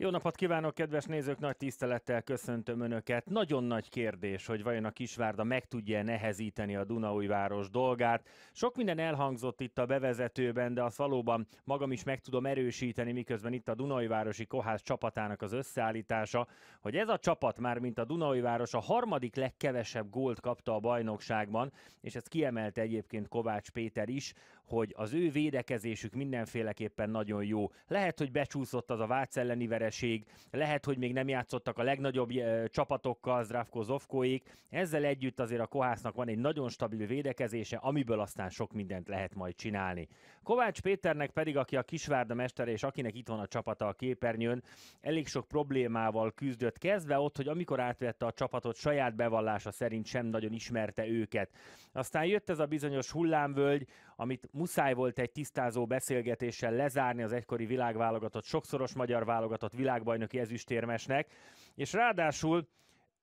Jó napot kívánok, kedves nézők! Nagy tisztelettel köszöntöm Önöket. Nagyon nagy kérdés, hogy vajon a Kisvárda meg tudja nehezíteni a Dunaújváros dolgát. Sok minden elhangzott itt a bevezetőben, de azt valóban magam is meg tudom erősíteni, miközben itt a Dunaújvárosi Kohász csapatának az összeállítása, hogy ez a csapat már, mint a Dunaújváros, a harmadik legkevesebb gólt kapta a bajnokságban, és ezt kiemelte egyébként Kovács Péter is, hogy az ő védekezésük mindenféleképpen nagyon jó. Lehet, hogy becsúszott az a Vác elleni vereség, lehet, hogy még nem játszottak a legnagyobb csapatokkal, Zdravko Zovkoék. Ezzel együtt azért a Kohásznak van egy nagyon stabil védekezése, amiből aztán sok mindent lehet majd csinálni. Kovács Péternek pedig, aki a Kisvárda mestere, és akinek itt van a csapata a képernyőn, elég sok problémával küzdött, kezdve ott, hogy amikor átvette a csapatot, saját bevallása szerint sem nagyon ismerte őket. Aztán jött ez a bizonyos hullámvölgy, amit muszáj volt egy tisztázó beszélgetéssel lezárni az egykori világválogatott, sokszoros magyar válogatott világbajnoki ezüstérmesnek, és ráadásul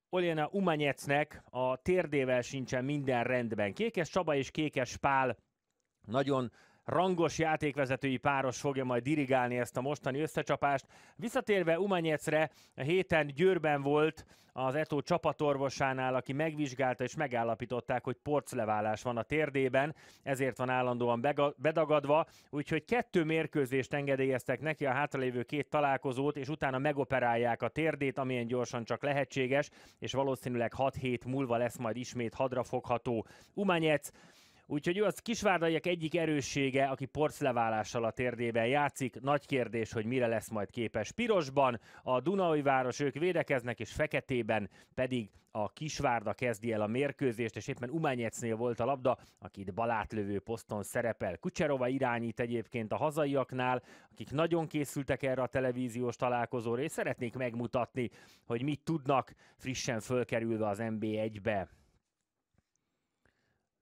Oléna Umanyecnek a térdével sincsen minden rendben. Kékes Csaba és Kékes Pál nagyon rangos játékvezetői páros fogja majd dirigálni ezt a mostani összecsapást. Visszatérve Umanyecre, a héten Győrben volt az Eto csapatorvosánál, aki megvizsgálta és megállapították, hogy porcleválás van a térdében, ezért van állandóan bedagadva, úgyhogy kettő mérkőzést engedélyeztek neki a hátralévő két találkozót, és utána megoperálják a térdét, amilyen gyorsan csak lehetséges, és valószínűleg 6 hét múlva lesz majd ismét hadrafogható Umanyec. Úgyhogy ő az kisvárdaiak egyik erőssége, aki porcleválással a térdében játszik. Nagy kérdés, hogy mire lesz majd képes. Pirosban a Dunai város, ők védekeznek, és feketében pedig a Kisvárda kezdi el a mérkőzést, és éppen Umányecnél volt a labda, aki itt balátlövő poszton szerepel. Kucserova irányít egyébként a hazaiaknál, akik nagyon készültek erre a televíziós találkozóra, és szeretnék megmutatni, hogy mit tudnak frissen fölkerülve az NB1-be.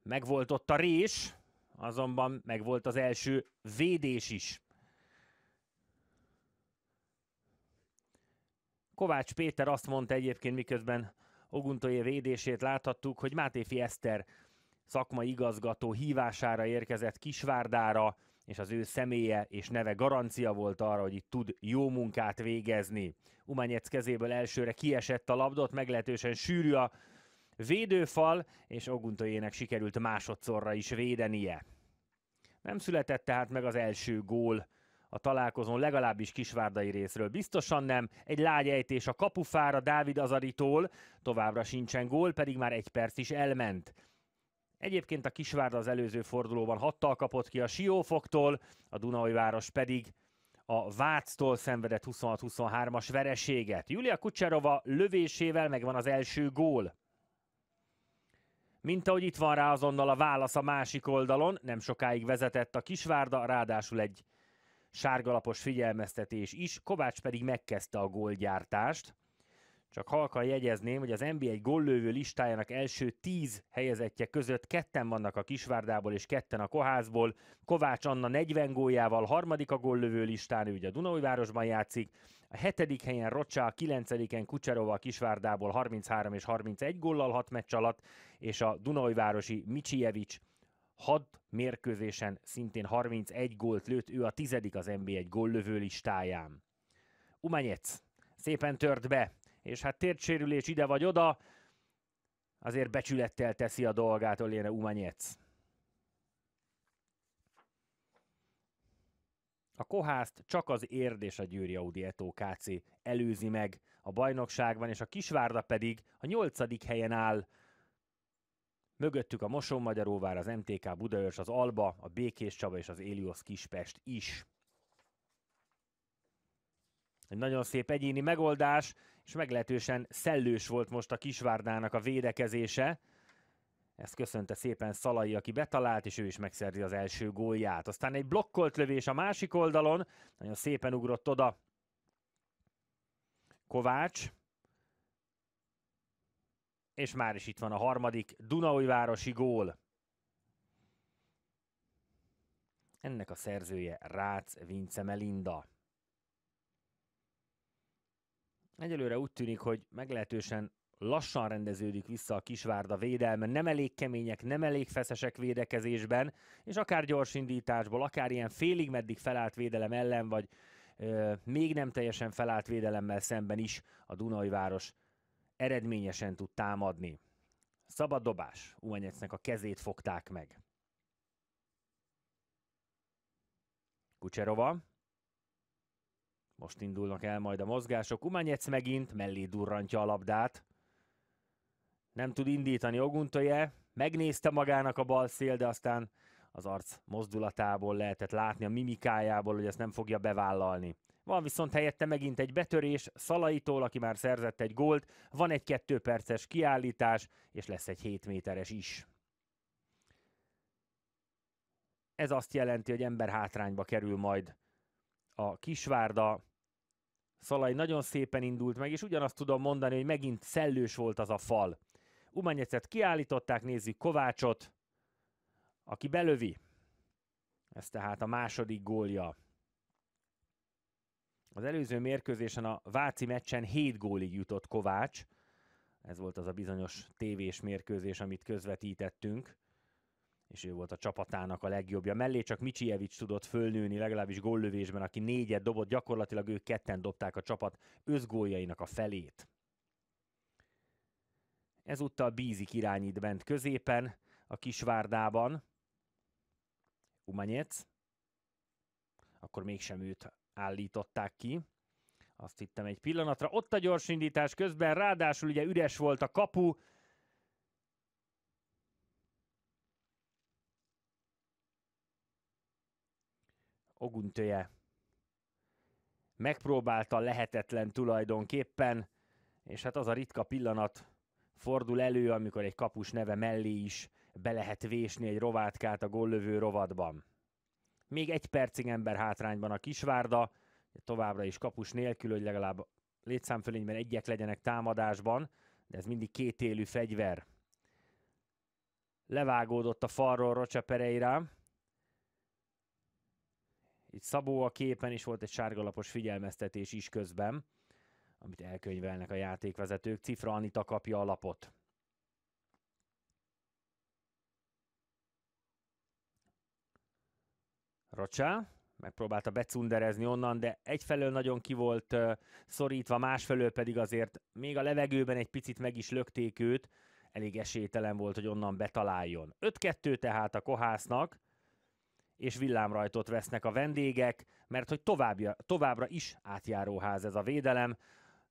Megvolt ott a rés, azonban megvolt az első védés is. Kovács Péter azt mondta egyébként, miközben Oguntoje védését láthattuk, hogy Mátéfi Eszter szakmai igazgató hívására érkezett Kisvárdára, és az ő személye és neve garancia volt arra, hogy itt tud jó munkát végezni. Umányec kezéből elsőre kiesett a labdot, meglehetősen sűrű a védőfal, és Oguntoyének sikerült másodszorra is védenie. Nem született tehát meg az első gól a találkozón, legalábbis kisvárdai részről. Biztosan nem, egy lágy ejtés a kapufára Dávid Azaritól, továbbra sincsen gól, pedig már egy perc is elment. Egyébként a Kisvárda az előző fordulóban hattal kapott ki a Siófoktól, a Dunajváros pedig a Váctól szenvedett 26-23-as vereséget. Julia Kucserova lövésével megvan az első gól. Mint ahogy itt van rá azonnal a válasz a másik oldalon, nem sokáig vezetett a Kisvárda, ráadásul egy sárgalapos figyelmeztetés is, Kovács pedig megkezdte a gólgyártást. Csak halkan jegyezném, hogy az nb egy góllövő listájának első tíz helyezettje között ketten vannak a Kisvárdából és ketten a koházból. Kovács Anna 40 góljával harmadik a góllövő listán, ő ugye a Dunaújvárosban játszik, a hetedik helyen Rocsa, a kilencediken Kucserova Kisvárdából 33 és 31 góllal hat meccs alatt, és a Dunajvárosi Micsijevics hat mérkőzésen szintén 31 gólt lőtt, ő a tizedik az NB1 góllövő listáján. Umanyec szépen tört be, és hát tértsérülés ide vagy oda, azért becsülettel teszi a dolgát Oléne Umanyec. A Kohászt csak az Érd és a Győri Audi Eto KC előzi meg a bajnokságban, és a Kisvárda pedig a nyolcadik helyen áll. Mögöttük a Magyaróvár, az MTK Budaörs, az Alba, a Békés Csaba és az Éliosz Kispest is. Egy nagyon szép egyéni megoldás, és meglehetősen szellős volt most a Kisvárdának a védekezése. Ezt köszönte szépen Szalai, aki betalált, és ő is megszerzi az első gólját. Aztán egy blokkolt lövés a másik oldalon, nagyon szépen ugrott oda Kovács, és már is itt van a harmadik Dunaujvárosi gól. Ennek a szerzője Rácz Vince Melinda. Egyelőre úgy tűnik, hogy meglehetősen lassan rendeződik vissza a Kisvárda védelme, nem elég kemények, nem elég feszesek védekezésben, és akár gyors indításból, akár ilyen félig meddig felállt védelem ellen, vagy ö, még nem teljesen felállt védelemmel szemben is a Dunai város eredményesen tud támadni. Szabad dobás, Umenyecnek a kezét fogták meg. Kucserova. Most indulnak el majd a mozgások. Umányec megint mellé durrantja a labdát nem tud indítani Oguntoje, megnézte magának a bal szél, de aztán az arc mozdulatából lehetett látni, a mimikájából, hogy ezt nem fogja bevállalni. Van viszont helyette megint egy betörés Szalaitól, aki már szerzett egy gólt, van egy kettő perces kiállítás, és lesz egy 7 méteres is. Ez azt jelenti, hogy ember hátrányba kerül majd a Kisvárda. Szalai nagyon szépen indult meg, és ugyanazt tudom mondani, hogy megint szellős volt az a fal. Umanyecet kiállították, nézzük Kovácsot, aki belövi. Ez tehát a második gólja. Az előző mérkőzésen a Váci meccsen 7 gólig jutott Kovács. Ez volt az a bizonyos tévés mérkőzés, amit közvetítettünk és ő volt a csapatának a legjobbja. Mellé csak Micsijevics tudott fölnőni, legalábbis góllövésben, aki négyet dobott, gyakorlatilag ők ketten dobták a csapat özgóljainak a felét. Ezúttal Bízik irányít bent középen, a Kisvárdában. Umanyec. Akkor mégsem őt állították ki. Azt hittem egy pillanatra. Ott a gyors indítás közben, ráadásul ugye üres volt a kapu. Oguntöje megpróbálta lehetetlen tulajdonképpen, és hát az a ritka pillanat, fordul elő, amikor egy kapus neve mellé is be lehet vésni egy rovátkát a góllövő rovatban. Még egy percig ember hátrányban a Kisvárda, továbbra is kapus nélkül, hogy legalább létszámfölényben egyek legyenek támadásban, de ez mindig kétélű fegyver. Levágódott a falról Rocsa Pereira. Itt Szabó a képen is volt egy sárgalapos figyelmeztetés is közben amit elkönyvelnek a játékvezetők. Cifra Anita kapja a lapot. Rocsá, megpróbálta becunderezni onnan, de egyfelől nagyon ki volt uh, szorítva, másfelől pedig azért még a levegőben egy picit meg is lökték őt, elég esélytelen volt, hogy onnan betaláljon. 5-2 tehát a kohásznak, és villámrajtot vesznek a vendégek, mert hogy továbbja, továbbra is átjáróház ez a védelem,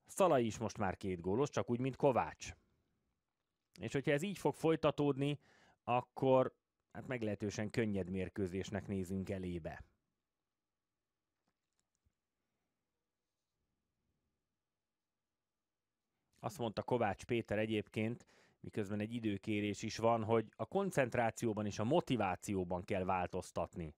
Szalai is most már két gólos, csak úgy, mint Kovács. És hogyha ez így fog folytatódni, akkor hát meglehetősen könnyed mérkőzésnek nézünk elébe. Azt mondta Kovács Péter egyébként, miközben egy időkérés is van, hogy a koncentrációban és a motivációban kell változtatni.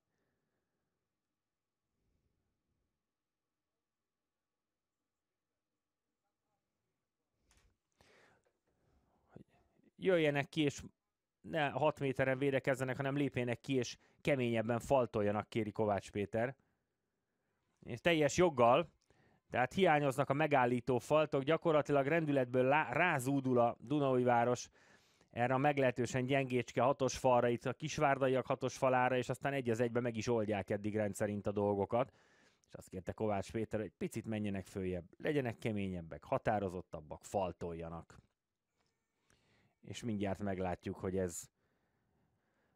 jöjjenek ki, és ne 6 méteren védekezzenek, hanem lépjenek ki, és keményebben faltoljanak, kéri Kovács Péter. És teljes joggal, tehát hiányoznak a megállító faltok, gyakorlatilag rendületből lá- rázúdul a Város. erre a meglehetősen gyengécske hatos falra, itt a kisvárdaiak hatos falára, és aztán egy az egybe meg is oldják eddig rendszerint a dolgokat. És azt kérte Kovács Péter, hogy picit menjenek följebb, legyenek keményebbek, határozottabbak, faltoljanak és mindjárt meglátjuk, hogy ez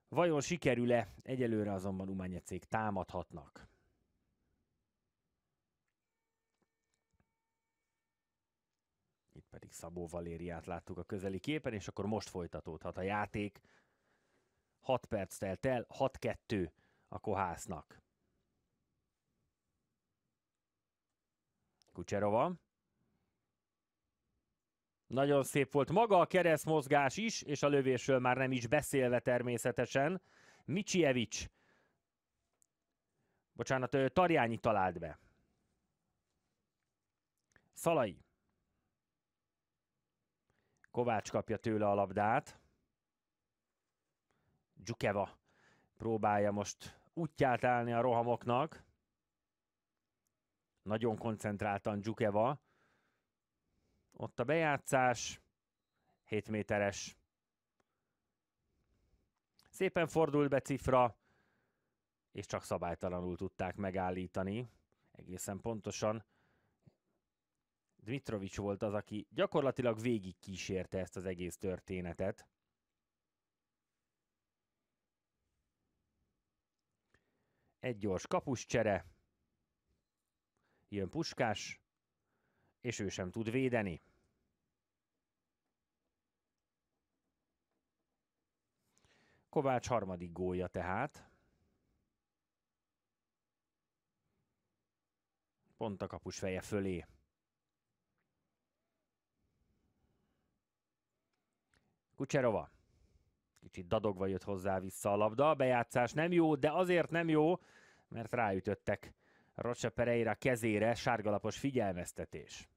vajon sikerül-e, egyelőre azonban Umányecék támadhatnak. Itt pedig Szabó Valériát láttuk a közeli képen, és akkor most folytatódhat a játék. 6 perc telt el, 6-2 a kohásznak. Kucserova. Nagyon szép volt maga a keresztmozgás is, és a lövésről már nem is beszélve természetesen. Micsievics. Bocsánat, Tarjányi talált be. Szalai. Kovács kapja tőle a labdát. Dzsukeva próbálja most útját állni a rohamoknak. Nagyon koncentráltan Dzsukeva. Ott a bejátszás, 7 méteres. Szépen fordult be cifra, és csak szabálytalanul tudták megállítani. Egészen pontosan Dmitrovics volt az, aki gyakorlatilag végig kísérte ezt az egész történetet. Egy gyors kapuscsere, jön puskás, és ő sem tud védeni. Kovács harmadik gólja tehát. Pont a kapus feje fölé. Kucserova. Kicsit dadogva jött hozzá vissza a labda. A bejátszás nem jó, de azért nem jó, mert ráütöttek Rocha Pereira kezére sárgalapos figyelmeztetés.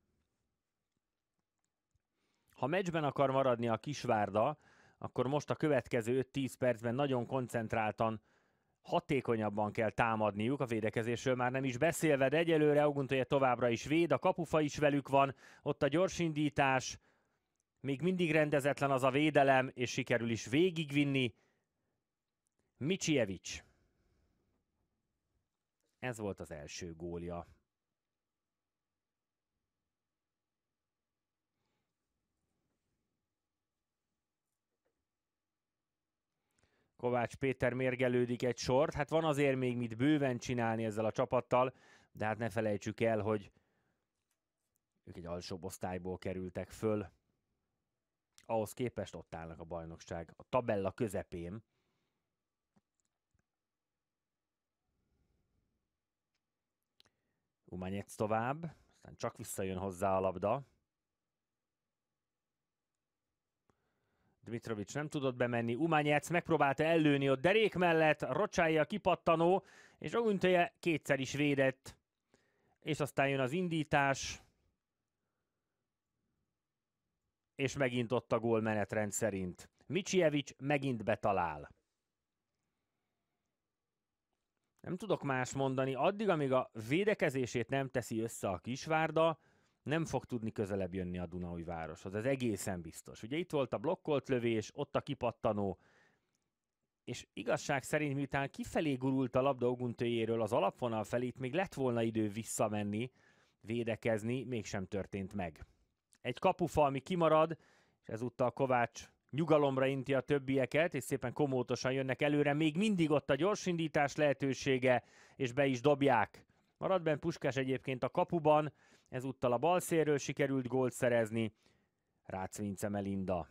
Ha meccsben akar maradni a Kisvárda, akkor most a következő 5-10 percben nagyon koncentráltan hatékonyabban kell támadniuk, a védekezésről már nem is beszélve, de egyelőre Oguntoje továbbra is véd, a kapufa is velük van, ott a gyorsindítás, még mindig rendezetlen az a védelem, és sikerül is végigvinni Micsijevics. Ez volt az első gólja Kovács Péter mérgelődik egy sort. Hát van azért még mit bőven csinálni ezzel a csapattal, de hát ne felejtsük el, hogy ők egy alsóbb osztályból kerültek föl. Ahhoz képest ott állnak a bajnokság a tabella közepén. Umányec tovább, aztán csak visszajön hozzá a labda. Dmitrovics nem tudott bemenni, Umányec megpróbálta ellőni a derék mellett, Rocsája kipattanó, és Oguntöje kétszer is védett, és aztán jön az indítás, és megint ott a gól menetrend szerint. Micsijevics megint betalál. Nem tudok más mondani, addig, amíg a védekezését nem teszi össze a Kisvárda, nem fog tudni közelebb jönni a Dunai városhoz, ez egészen biztos. Ugye itt volt a blokkolt lövés, ott a kipattanó, és igazság szerint, miután kifelé gurult a labda oguntőjéről az alapvonal felé, itt még lett volna idő visszamenni, védekezni, mégsem történt meg. Egy kapufa, ami kimarad, és ezúttal Kovács nyugalomra inti a többieket, és szépen komótosan jönnek előre, még mindig ott a gyorsindítás lehetősége, és be is dobják. Marad bent Puskás egyébként a kapuban, Ezúttal a bal szélről sikerült gólt szerezni Rácz Vince Melinda.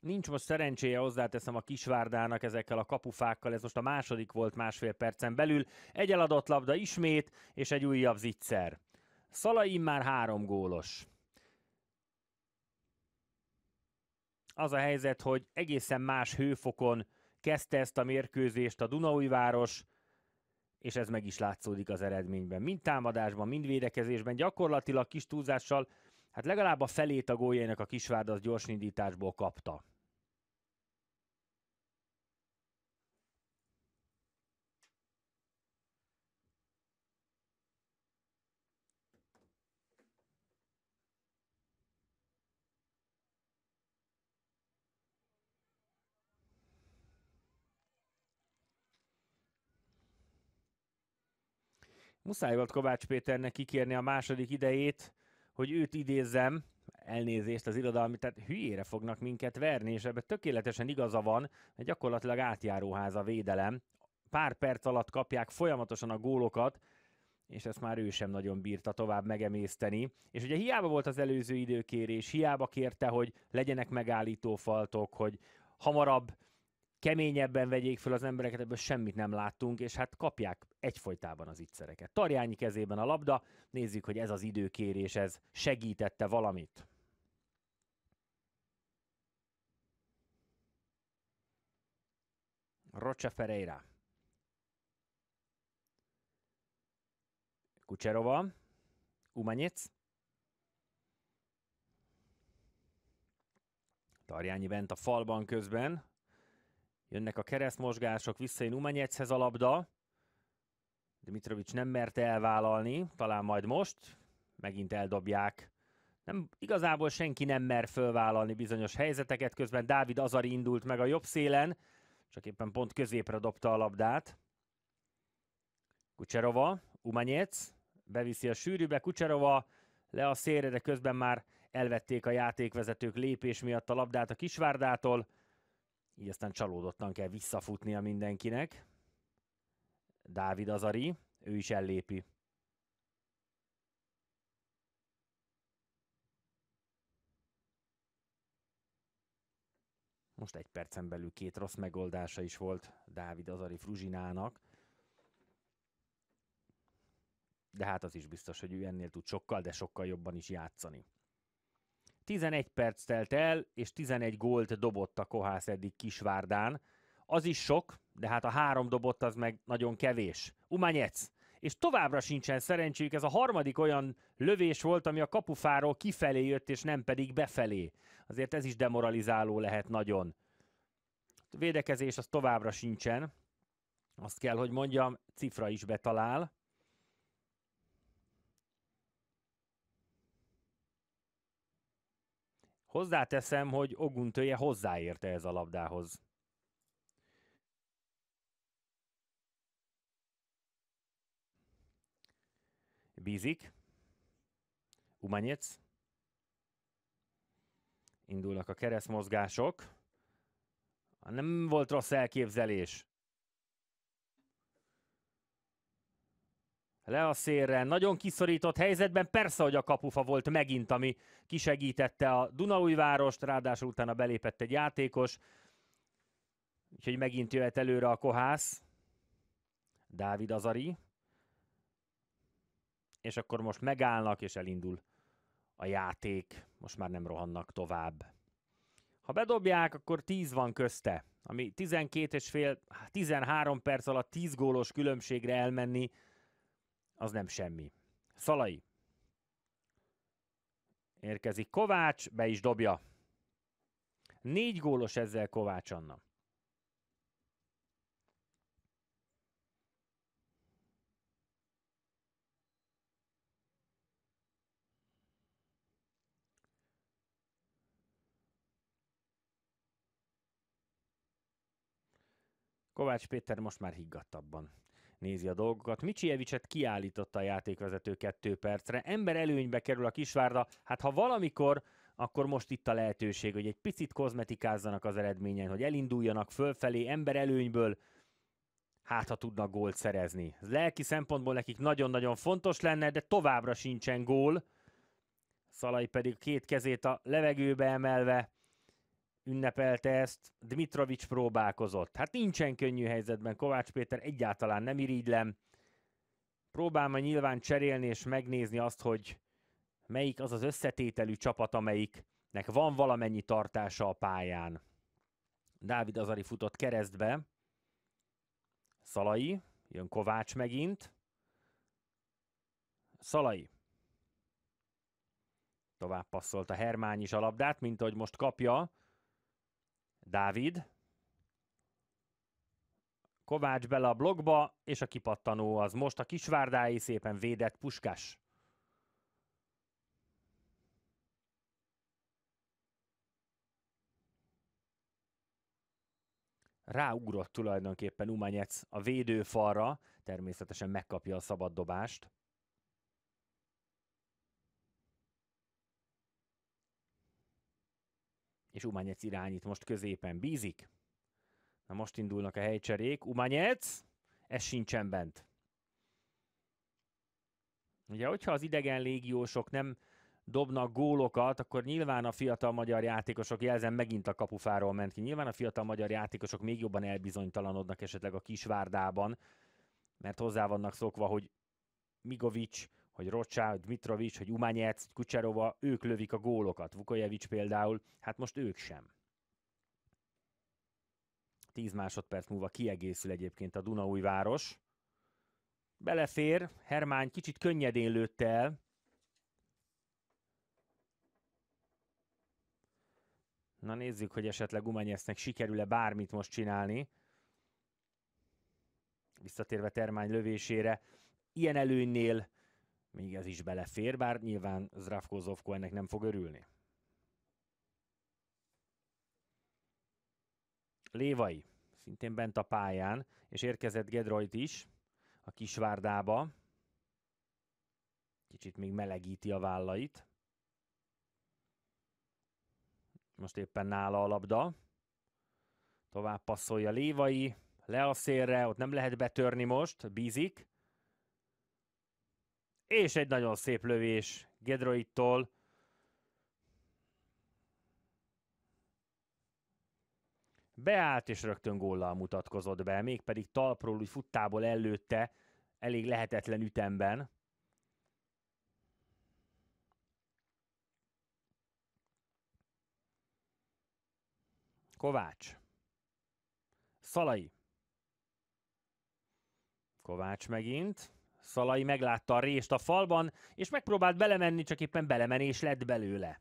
Nincs most szerencséje, hozzáteszem a Kisvárdának ezekkel a kapufákkal, ez most a második volt másfél percen belül. Egy eladott labda ismét, és egy újabb zicser. Szalai már három gólos. Az a helyzet, hogy egészen más hőfokon kezdte ezt a mérkőzést a Város és ez meg is látszódik az eredményben. Mind támadásban, mind védekezésben, gyakorlatilag kis túlzással, hát legalább a felét a góljainak a Kisvárd az gyorsindításból kapta. Muszáj volt Kovács Péternek kikérni a második idejét, hogy őt idézzem, elnézést az irodalmi, tehát hülyére fognak minket verni, és ebben tökéletesen igaza van, mert gyakorlatilag átjáróház a védelem. Pár perc alatt kapják folyamatosan a gólokat, és ezt már ő sem nagyon bírta tovább megemészteni. És ugye hiába volt az előző időkérés, hiába kérte, hogy legyenek megállító faltok, hogy hamarabb keményebben vegyék föl az embereket, ebből semmit nem láttunk, és hát kapják egyfolytában az ittszereket. Tarjányi kezében a labda, nézzük, hogy ez az időkérés, ez segítette valamit. Rocha Ferreira. Kucserova. Umanyec. Tarjányi bent a falban közben, Jönnek a keresztmozgások, visszajön Umanyechez a labda. Dimitrovics nem merte elvállalni, talán majd most. Megint eldobják. Nem, igazából senki nem mer fölvállalni bizonyos helyzeteket, közben Dávid Azari indult meg a jobb szélen, csak éppen pont középre dobta a labdát. Kucserova, Umanyec, beviszi a sűrűbe, Kucserova le a szélre, de közben már elvették a játékvezetők lépés miatt a labdát a Kisvárdától így aztán csalódottan kell visszafutnia mindenkinek. Dávid Azari, ő is ellépi. Most egy percen belül két rossz megoldása is volt Dávid Azari Fruzsinának. De hát az is biztos, hogy ő ennél tud sokkal, de sokkal jobban is játszani. 11 perc telt el, és 11 gólt dobott a Kohász eddig Kisvárdán. Az is sok, de hát a három dobott az meg nagyon kevés. Umányec! És továbbra sincsen szerencséjük, ez a harmadik olyan lövés volt, ami a kapufáról kifelé jött, és nem pedig befelé. Azért ez is demoralizáló lehet nagyon. A védekezés az továbbra sincsen. Azt kell, hogy mondjam, cifra is betalál. Hozzáteszem, hogy Oguntője hozzáérte ez a labdához. Bízik. Umanyec. Indulnak a keresztmozgások. Nem volt rossz elképzelés. Le a szélre, nagyon kiszorított helyzetben, persze, hogy a kapufa volt megint, ami kisegítette a Dunaújvárost, ráadásul utána belépett egy játékos, úgyhogy megint jöhet előre a kohász, Dávid Azari, és akkor most megállnak, és elindul a játék, most már nem rohannak tovább. Ha bedobják, akkor 10 van közte, ami 12 és fél, 13 hát perc alatt 10 gólos különbségre elmenni, az nem semmi. Szalai. Érkezik Kovács, be is dobja. Négy gólos ezzel Kovács Anna. Kovács Péter most már higgadtabban nézi a dolgokat. Micsievicset kiállította a játékvezető kettő percre. Ember előnybe kerül a Kisvárda. Hát ha valamikor akkor most itt a lehetőség, hogy egy picit kozmetikázzanak az eredményen, hogy elinduljanak fölfelé ember előnyből, hát ha tudnak gólt szerezni. Ez lelki szempontból nekik nagyon-nagyon fontos lenne, de továbbra sincsen gól. Szalai pedig két kezét a levegőbe emelve ünnepelte ezt, Dmitrovics próbálkozott. Hát nincsen könnyű helyzetben Kovács Péter, egyáltalán nem irigylem. Próbálom nyilván cserélni és megnézni azt, hogy melyik az az összetételű csapat, amelyiknek van valamennyi tartása a pályán. Dávid Azari futott keresztbe. Szalai, jön Kovács megint. Szalai. Tovább passzolt a Hermány is a labdát, mint ahogy most kapja. Dávid. Kovács bele a blogba, és a kipattanó az most a kisvárdái szépen védett puskás. Ráugrott tulajdonképpen Umanyec a védőfalra, természetesen megkapja a szabad dobást. és Umányec irányít most középen, bízik. Na most indulnak a helycserék, Umányec, ez sincsen bent. Ugye, hogyha az idegen légiósok nem dobnak gólokat, akkor nyilván a fiatal magyar játékosok, jelzem megint a kapufáról ment ki, nyilván a fiatal magyar játékosok még jobban elbizonytalanodnak esetleg a kisvárdában, mert hozzá vannak szokva, hogy Migovics hogy Rocsá, hogy Mitrovic, hogy Umányec, hogy Kucserova, ők lövik a gólokat. Vukojevic például, hát most ők sem. Tíz másodperc múlva kiegészül egyébként a Dunaújváros. Belefér, Hermány kicsit könnyedén lőtt el. Na nézzük, hogy esetleg Umanyesznek sikerül-e bármit most csinálni. Visszatérve Termány lövésére. Ilyen előnynél még ez is belefér, bár nyilván Zravko Zovko ennek nem fog örülni. Lévai, szintén bent a pályán, és érkezett Gedrojt is a Kisvárdába. Kicsit még melegíti a vállait. Most éppen nála a labda. Tovább passzolja Lévai, le a szélre, ott nem lehet betörni most, bízik. És egy nagyon szép lövés Gedroittól. Beállt és rögtön góllal mutatkozott be, mégpedig talpról úgy futtából előtte, elég lehetetlen ütemben. Kovács. Szalai. Kovács megint. Szalai meglátta a rést a falban, és megpróbált belemenni, csak éppen belemenés lett belőle.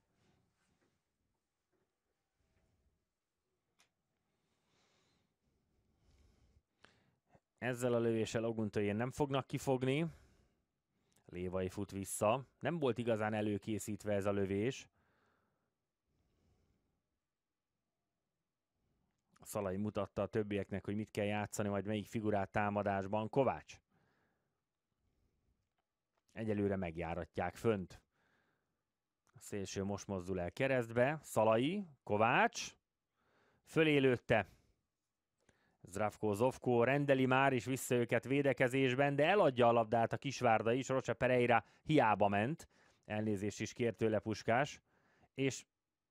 Ezzel a lövéssel Oguntöjén nem fognak kifogni. Lévai fut vissza. Nem volt igazán előkészítve ez a lövés. Szalai mutatta a többieknek, hogy mit kell játszani, majd melyik figurát támadásban. Kovács. Egyelőre megjáratják fönt. A szélső most mozdul el keresztbe. Szalai, Kovács. fölélőtte Zravko Zovko rendeli már is vissza őket védekezésben, de eladja a labdát a Kisvárda is. Rocha Pereira hiába ment. Elnézést is kért tőle Puskás. És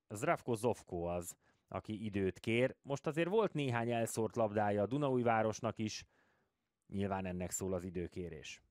Zravko Zovko az, aki időt kér. Most azért volt néhány elszórt labdája a Dunaújvárosnak is. Nyilván ennek szól az időkérés.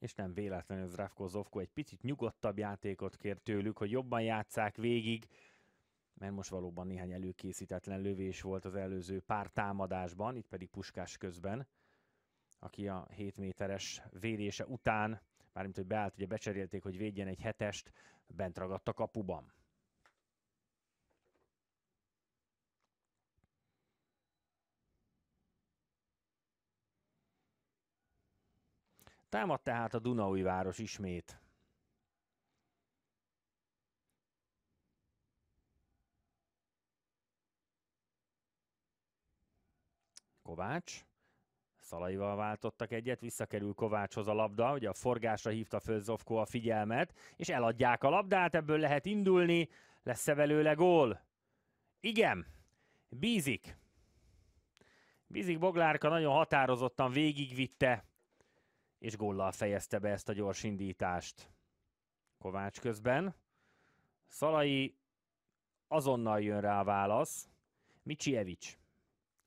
és nem véletlenül Zdravko Zovko egy picit nyugodtabb játékot kér tőlük, hogy jobban játszák végig, mert most valóban néhány előkészítetlen lövés volt az előző pár támadásban, itt pedig Puskás közben, aki a 7 méteres védése után, mármint hogy beállt, ugye becserélték, hogy védjen egy hetest, bent ragadt a kapuban. Támad tehát a város ismét. Kovács. Szalaival váltottak egyet, visszakerül Kovácshoz a labda, ugye a forgásra hívta föl Zofko a figyelmet, és eladják a labdát, ebből lehet indulni, lesz-e belőle gól? Igen, bízik. Bízik Boglárka nagyon határozottan végigvitte és góllal fejezte be ezt a gyors indítást Kovács közben. Szalai azonnal jön rá a válasz. Micsievics,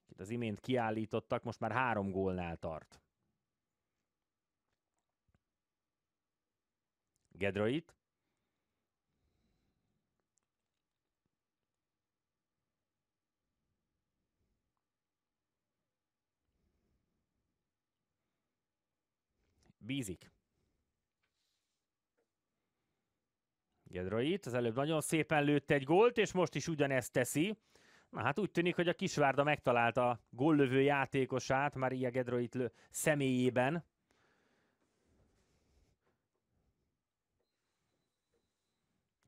akit az imént kiállítottak, most már három gólnál tart. Gedroit, Bízik. Gedroit az előbb nagyon szépen lőtt egy gólt, és most is ugyanezt teszi. Na hát úgy tűnik, hogy a Kisvárda megtalálta a góllövő játékosát Maria Gedroit lő személyében.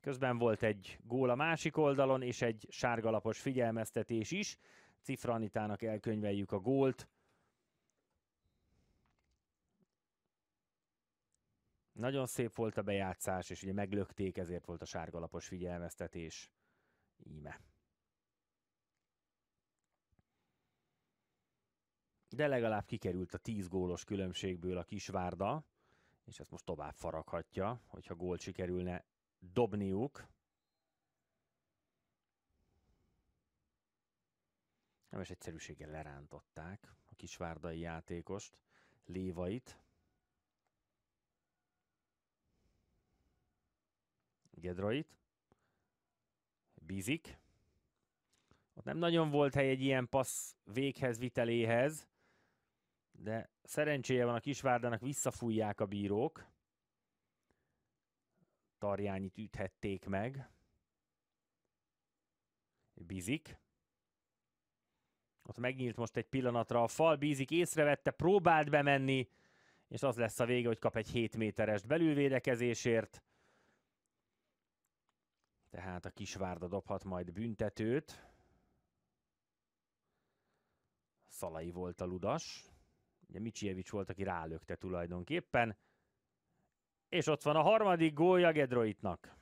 Közben volt egy gól a másik oldalon, és egy sárgalapos figyelmeztetés is. Cifranitának elkönyveljük a gólt. Nagyon szép volt a bejátszás, és ugye meglökték, ezért volt a sárgalapos figyelmeztetés. Íme. De legalább kikerült a 10 gólos különbségből a Kisvárda, és ezt most tovább faraghatja, hogyha gólt sikerülne dobniuk. Nem is egyszerűséggel lerántották a kisvárdai játékost, Lévait. Gedrait. bizik, Ott nem nagyon volt hely egy ilyen passz véghez viteléhez, de szerencséje van a Kisvárdának, visszafújják a bírók. Tarjányit üthették meg. Bizik. Ott megnyílt most egy pillanatra a fal, bizik észrevette, próbált bemenni, és az lesz a vége, hogy kap egy 7 méterest belülvédekezésért. Tehát a Kisvárda dobhat majd büntetőt. Szalai volt a ludas. Ugye Micsijevics volt, aki rálökte tulajdonképpen. És ott van a harmadik gólja Gedroitnak.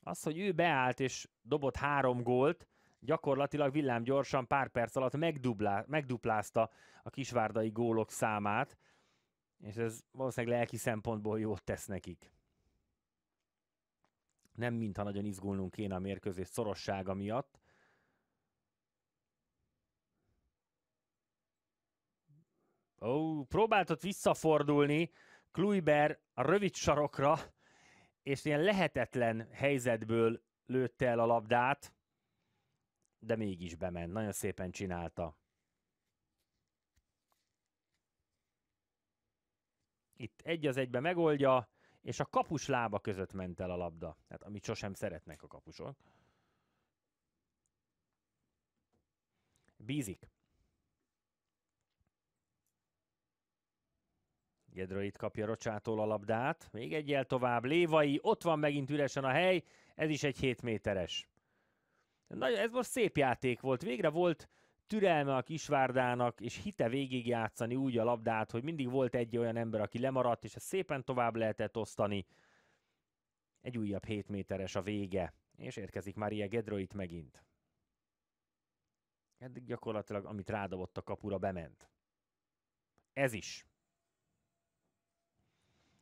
Az, hogy ő beállt és dobott három gólt, gyakorlatilag villámgyorsan pár perc alatt megduplázta a kisvárdai gólok számát. És ez valószínűleg lelki szempontból jót tesz nekik. Nem mintha nagyon izgulnunk kéne a mérkőzés szorossága miatt. Ó, oh, próbáltott visszafordulni Kluiber a rövid sarokra, és ilyen lehetetlen helyzetből lőtte el a labdát, de mégis bement. Nagyon szépen csinálta. itt egy az egybe megoldja, és a kapus lába között ment el a labda. Hát amit sosem szeretnek a kapusok. Bízik. itt kapja Rocsától a labdát. Még egyel tovább. Lévai, ott van megint üresen a hely. Ez is egy 7 méteres. Na, ez most szép játék volt. Végre volt türelme a Kisvárdának, és hite végigjátszani úgy a labdát, hogy mindig volt egy olyan ember, aki lemaradt, és ezt szépen tovább lehetett osztani. Egy újabb 7 méteres a vége, és érkezik Maria Gedroit megint. Eddig gyakorlatilag, amit rádobott a kapura, bement. Ez is.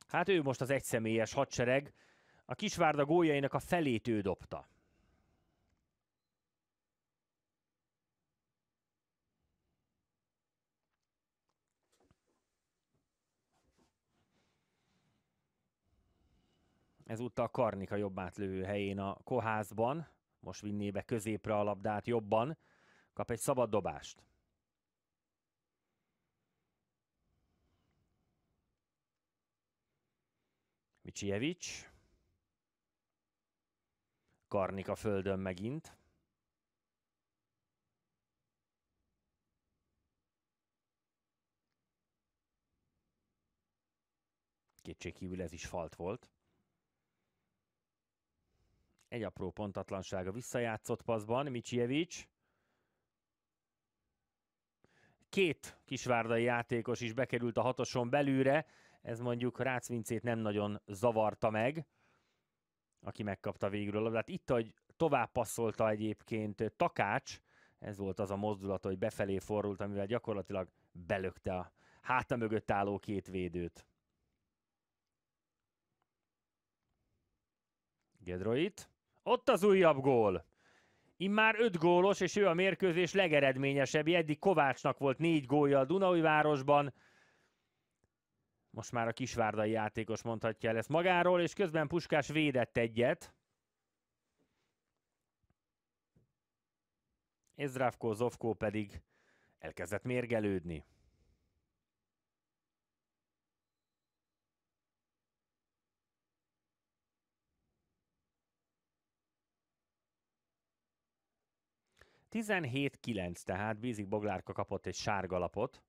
Hát ő most az egyszemélyes hadsereg. A Kisvárda góljainak a felét ő dobta. ezúttal Karnika jobb átlövő helyén a koházban, most vinné be középre a labdát jobban, kap egy szabad dobást. Micsijevics. Karnika földön megint. Kétségkívül ez is falt volt. Egy apró pontatlanság a visszajátszott paszban, Micsijevics. Két kisvárdai játékos is bekerült a hatoson belülre, ez mondjuk Rácz Vincét nem nagyon zavarta meg, aki megkapta végül a labdát. Hát itt, hogy tovább passzolta egyébként Takács, ez volt az a mozdulat, hogy befelé fordult, amivel gyakorlatilag belökte a háta mögött álló két védőt. Gedroit. Ott az újabb gól. Immár öt gólos, és ő a mérkőzés legeredményesebb. Eddig Kovácsnak volt négy gólja a városban. Most már a kisvárdai játékos mondhatja el ezt magáról, és közben Puskás védett egyet. Ezdravko Zovko pedig elkezdett mérgelődni. 17-9, tehát Bízik Boglárka kapott egy sárga lapot.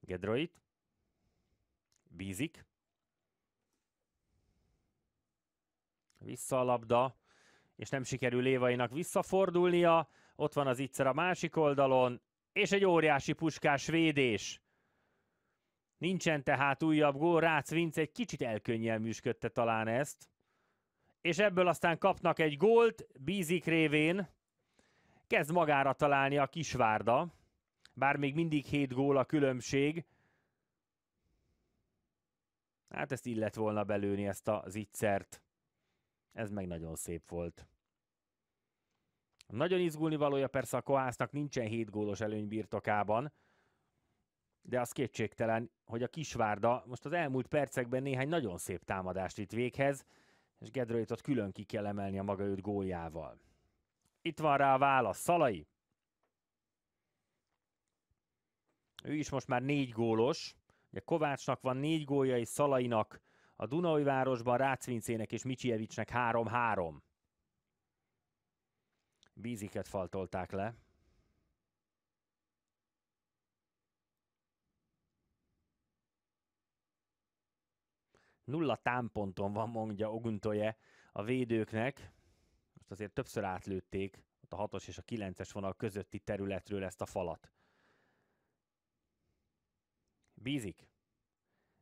Gedroit. Bízik. Vissza a labda, és nem sikerül Lévainak visszafordulnia. Ott van az Itzer a másik oldalon, és egy óriási puskás védés. Nincsen tehát újabb gól, Rácz Vince egy kicsit elkönnyelműsködte talán ezt és ebből aztán kapnak egy gólt, bízik révén, kezd magára találni a Kisvárda, bár még mindig 7 gól a különbség. Hát ezt illet volna belőni, ezt a zicsert. Ez meg nagyon szép volt. Nagyon izgulni valója persze a Kohásznak nincsen 7 gólos előny birtokában, de az kétségtelen, hogy a Kisvárda most az elmúlt percekben néhány nagyon szép támadást itt véghez, és ott külön ki kell emelni a maga öt góljával. Itt van rá a válasz, Szalai. Ő is most már négy gólos. Ugye Kovácsnak van négy gólja, és Szalainak a Dunai városban Rácvincének és Micsievicsnek 3-3. Bíziket faltolták le. Nulla támponton van, mondja Oguntoje a védőknek. Most azért többször átlőtték ott a 6 és a 9-es vonal közötti területről ezt a falat. Bízik.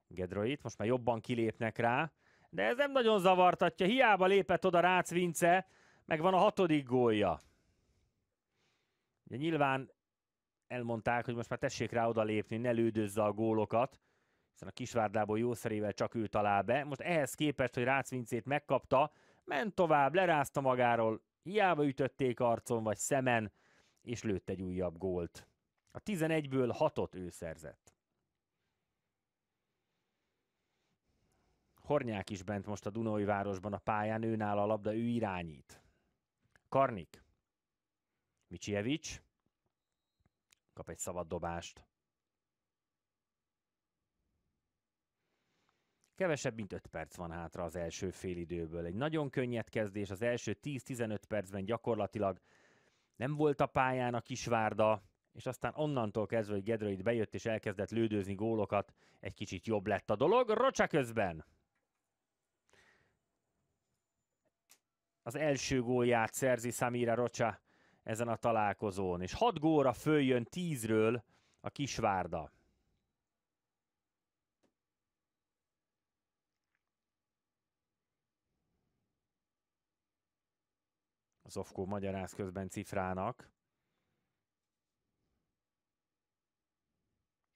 Gedroit, most már jobban kilépnek rá, de ez nem nagyon zavartatja, hiába lépett oda Rácz Vince, meg van a hatodik gólja. Ugye nyilván elmondták, hogy most már tessék rá oda lépni, ne lődözze a gólokat, hiszen a Kisvárdából jószerével csak ő talál be. Most ehhez képest, hogy Rácz Vincét megkapta, ment tovább, lerázta magáról, hiába ütötték arcon vagy szemen, és lőtt egy újabb gólt. A 11-ből 6-ot ő szerzett. Hornyák is bent most a Dunai városban a pályán, nála a labda, ő irányít. Karnik. Micsijevics. Kap egy szabad dobást. Kevesebb, mint 5 perc van hátra az első fél időből. Egy nagyon könnyed kezdés, az első 10-15 percben gyakorlatilag nem volt a pályán a Kisvárda, és aztán onnantól kezdve, hogy Gedroid bejött és elkezdett lődőzni gólokat, egy kicsit jobb lett a dolog. Rocsa közben! Az első gólját szerzi Samira Rocsa ezen a találkozón, és 6 góra följön 10-ről a Kisvárda. Az Ofkó magyaráz közben Cifrának.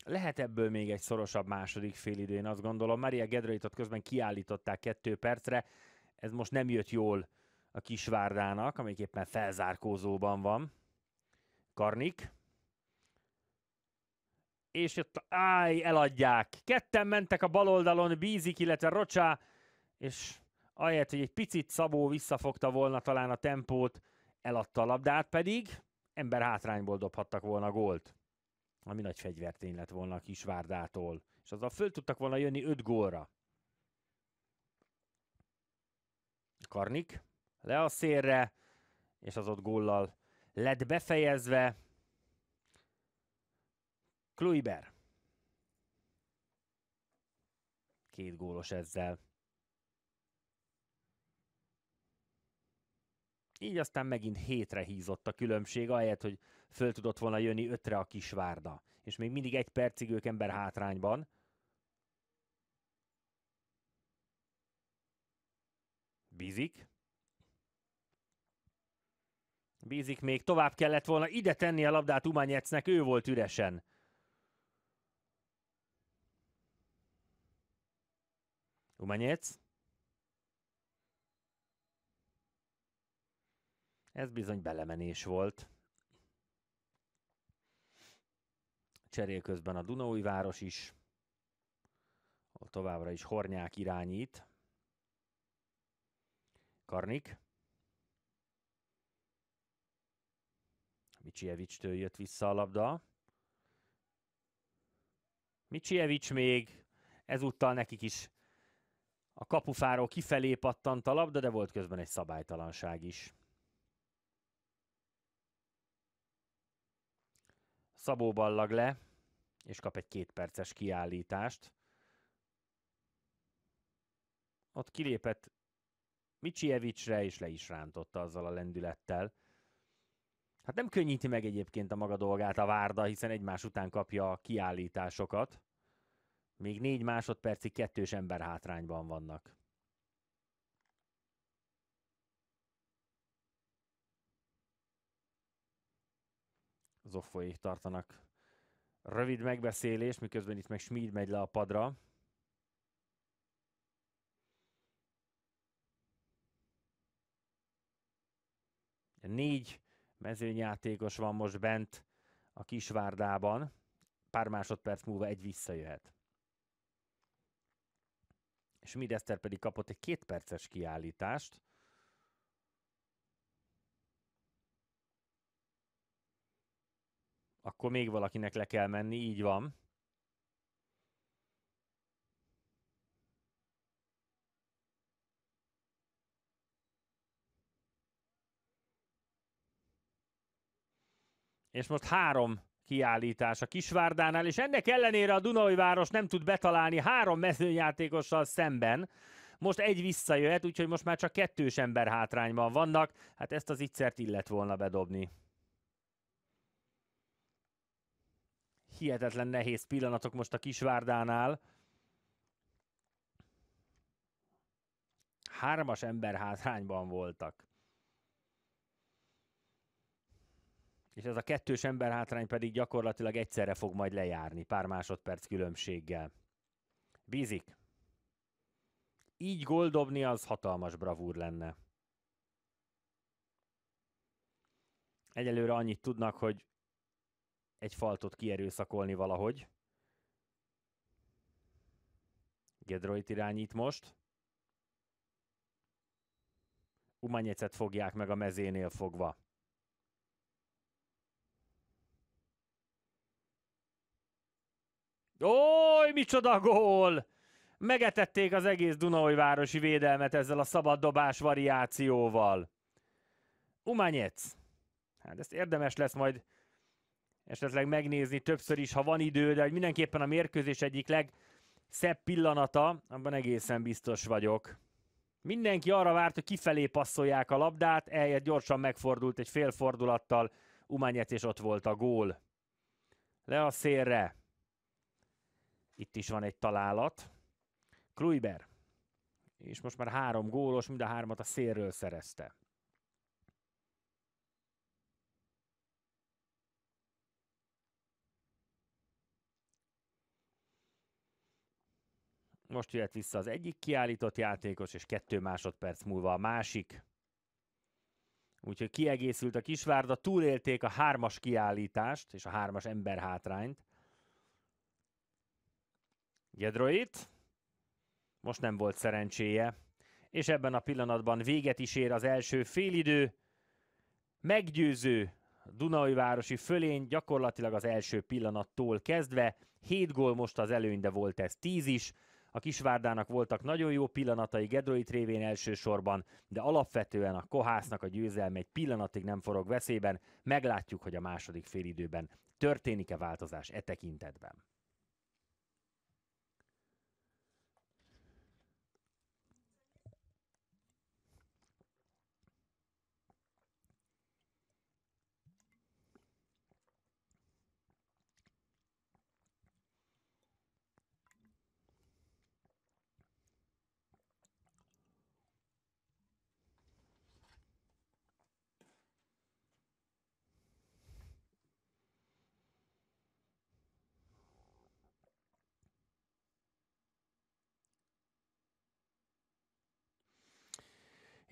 Lehet ebből még egy szorosabb második fél idén, azt gondolom. Maria Gedraitot közben kiállították kettő percre. Ez most nem jött jól a Kisvárdának, amelyik éppen felzárkózóban van. Karnik. És ott állj, eladják. Ketten mentek a bal oldalon, Bízik, illetve Rocsá, és ahelyett, hogy egy picit Szabó visszafogta volna talán a tempót, eladta a labdát pedig, ember hátrányból dobhattak volna gólt. Ami nagy fegyvertény lett volna a Kisvárdától. És azzal föl tudtak volna jönni öt gólra. Karnik le a szélre, és az ott góllal lett befejezve. Kluiber. Két gólos ezzel. Így aztán megint hétre hízott a különbség, ahelyett, hogy föl tudott volna jönni ötre a kisvárda. És még mindig egy percig ők ember hátrányban. Bízik. Bízik még, tovább kellett volna ide tenni a labdát Umanyecnek, ő volt üresen. Umanyec. Ez bizony belemenés volt. Cserél közben a Város is, ahol továbbra is Hornyák irányít. Karnik. Micsievics-től jött vissza a labda. Micsievics még ezúttal nekik is a kapufáról kifelé pattant a labda, de volt közben egy szabálytalanság is. Szabó ballag le, és kap egy kétperces kiállítást. Ott kilépett Micsievicsre, és le is rántotta azzal a lendülettel. Hát nem könnyíti meg egyébként a maga dolgát a Várda, hiszen egymás után kapja a kiállításokat. Még négy másodpercig kettős ember hátrányban vannak. az tartanak rövid megbeszélést, miközben itt meg Schmid megy le a padra. Négy mezőnyjátékos van most bent a Kisvárdában. Pár másodperc múlva egy visszajöhet. És Eszter pedig kapott egy kétperces kiállítást akkor még valakinek le kell menni, így van. És most három kiállítás a Kisvárdánál, és ennek ellenére a Dunai város nem tud betalálni három mezőnyjátékossal szemben. Most egy visszajöhet, úgyhogy most már csak kettős ember hátrányban vannak. Hát ezt az ígyszert illet volna bedobni. hihetetlen nehéz pillanatok most a Kisvárdánál. Hármas ember hátrányban voltak. És ez a kettős ember hátrány pedig gyakorlatilag egyszerre fog majd lejárni, pár másodperc különbséggel. Bízik. Így goldobni az hatalmas bravúr lenne. Egyelőre annyit tudnak, hogy egy faltot kierőszakolni valahogy. Gedroit irányít most. Umanyecet fogják meg a mezénél fogva. Oly, micsoda gól! Megetették az egész városi védelmet ezzel a szabaddobás variációval. Umanyec. Hát ezt érdemes lesz majd esetleg megnézni többször is, ha van idő, de hogy mindenképpen a mérkőzés egyik legszebb pillanata, abban egészen biztos vagyok. Mindenki arra várt, hogy kifelé passzolják a labdát, eljött gyorsan megfordult egy félfordulattal, Umányec és ott volt a gól. Le a szélre. Itt is van egy találat. Kluiber. És most már három gólos, mind a hármat a szélről szerezte. Most jöhet vissza az egyik kiállított játékos, és kettő másodperc múlva a másik. Úgyhogy kiegészült a Kisvárda, túlélték a hármas kiállítást és a hármas ember hátrányt. Gedroit most nem volt szerencséje, és ebben a pillanatban véget is ér az első félidő. Meggyőző Dunai városi fölény gyakorlatilag az első pillanattól kezdve. 7 gól most az előny, de volt ez 10 is. A Kisvárdának voltak nagyon jó pillanatai Gedroit révén elsősorban, de alapvetően a Kohásznak a győzelme egy pillanatig nem forog veszélyben. Meglátjuk, hogy a második félidőben történik-e változás e tekintetben.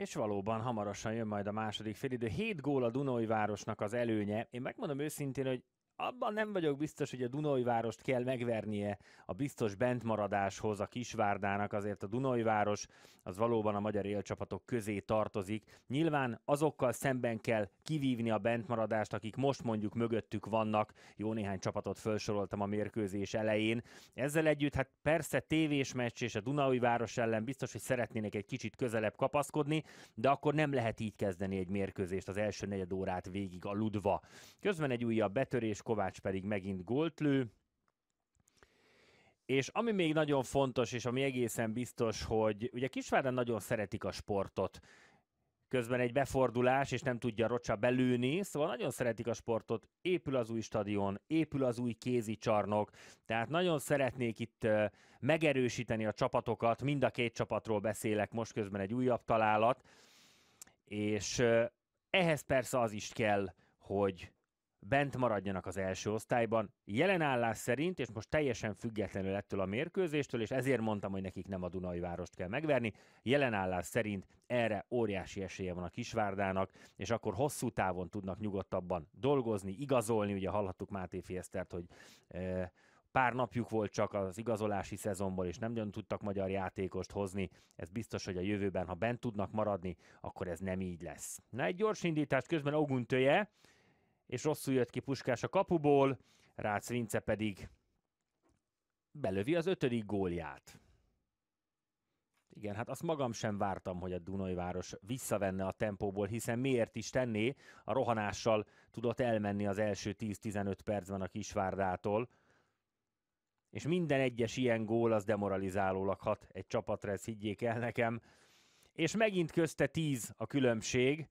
És valóban hamarosan jön majd a második félidő. Hét gól a Dunói városnak az előnye. Én megmondom őszintén, hogy abban nem vagyok biztos, hogy a Dunajvárost kell megvernie a biztos bentmaradáshoz a Kisvárdának, azért a Dunajváros az valóban a magyar élcsapatok közé tartozik. Nyilván azokkal szemben kell kivívni a bentmaradást, akik most mondjuk mögöttük vannak, jó néhány csapatot felsoroltam a mérkőzés elején. Ezzel együtt, hát persze tévés meccs és a Dunajváros ellen biztos, hogy szeretnének egy kicsit közelebb kapaszkodni, de akkor nem lehet így kezdeni egy mérkőzést az első negyed órát végig aludva. Közben egy újabb betörés Kovács pedig megint gólt lő. És ami még nagyon fontos, és ami egészen biztos, hogy ugye Kisvárdán nagyon szeretik a sportot, közben egy befordulás, és nem tudja Rocsa belőni, szóval nagyon szeretik a sportot, épül az új stadion, épül az új kézi csarnok, tehát nagyon szeretnék itt megerősíteni a csapatokat, mind a két csapatról beszélek, most közben egy újabb találat, és ehhez persze az is kell, hogy bent maradjanak az első osztályban. Jelen állás szerint, és most teljesen függetlenül ettől a mérkőzéstől, és ezért mondtam, hogy nekik nem a Dunai várost kell megverni, jelen állás szerint erre óriási esélye van a Kisvárdának, és akkor hosszú távon tudnak nyugodtabban dolgozni, igazolni, ugye hallhattuk Máté Fiesztert, hogy e, pár napjuk volt csak az igazolási szezonból, és nem nagyon tudtak magyar játékost hozni. Ez biztos, hogy a jövőben, ha bent tudnak maradni, akkor ez nem így lesz. Na, egy gyors indítás közben Oguntője, és rosszul jött ki Puskás a kapuból, Rácz Vince pedig belövi az ötödik gólját. Igen, hát azt magam sem vártam, hogy a Dunai város visszavenne a tempóból, hiszen miért is tenné, a rohanással tudott elmenni az első 10-15 percben a Kisvárdától, és minden egyes ilyen gól az demoralizáló lakhat egy csapatra, ezt higgyék el nekem. És megint közte 10 a különbség,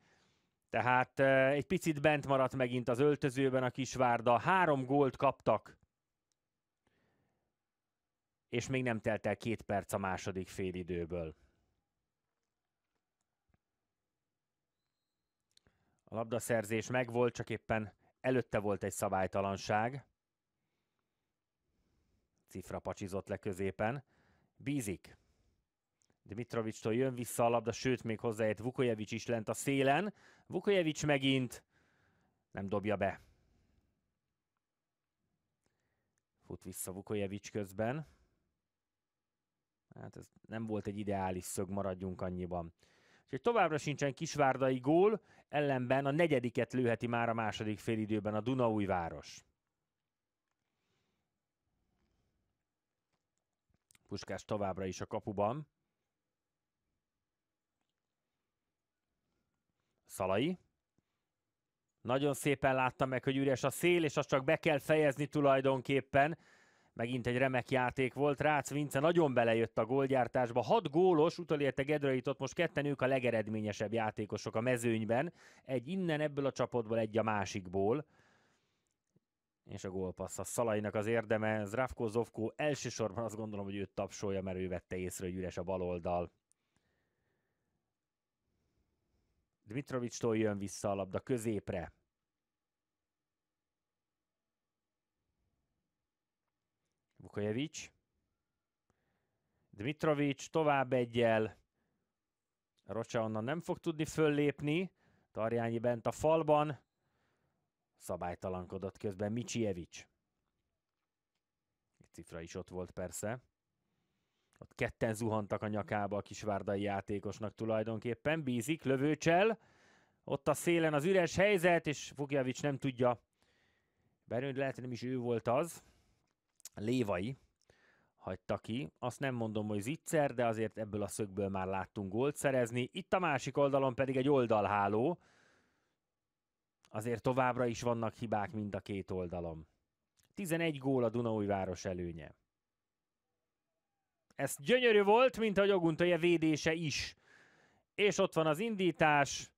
tehát egy picit bent maradt megint az öltözőben a Kisvárda. Három gólt kaptak, és még nem telt el két perc a második fél időből. A labdaszerzés megvolt, csak éppen előtte volt egy szabálytalanság. Cifra pacsizott le középen. Bízik. Dmitrovicstól jön vissza a labda, sőt még hozzáért Vukojevic is lent a szélen. Vukojevic megint nem dobja be. Fut vissza Vukojevic közben. Hát ez nem volt egy ideális szög, maradjunk annyiban. Úgyhogy továbbra sincsen kisvárdai gól, ellenben a negyediket lőheti már a második félidőben a Dunaújváros. Puskás továbbra is a kapuban. Szalai. Nagyon szépen láttam meg, hogy üres a szél, és azt csak be kell fejezni tulajdonképpen. Megint egy remek játék volt. Rácz Vince nagyon belejött a gólgyártásba. Hat gólos, utolérte Gedraitot, most ketten ők a legeredményesebb játékosok a mezőnyben. Egy innen ebből a csapatból, egy a másikból. És a gólpassz a Szalainak az érdeme. Zravko Zovko elsősorban azt gondolom, hogy őt tapsolja, mert ő vette észre, hogy üres a baloldal. Dmitrovicstól jön vissza a labda középre. Vukajevics. Dmitrovics tovább egyel. Rocsa onnan nem fog tudni föllépni. Tarjányi bent a falban. Szabálytalankodott közben Micsijevics. Cifra is ott volt persze. Ott ketten zuhantak a nyakába a kisvárdai játékosnak tulajdonképpen. Bízik, lövőcsel, ott a szélen az üres helyzet, és Fogjavics nem tudja. berőd lehet, hogy nem is ő volt az. Lévai hagyta ki. Azt nem mondom, hogy zicser, de azért ebből a szögből már láttunk gólt szerezni. Itt a másik oldalon pedig egy oldalháló. Azért továbbra is vannak hibák mind a két oldalon. 11 gól a Dunaújváros előnye. Ez gyönyörű volt, mint a Oguntoje védése is. És ott van az indítás,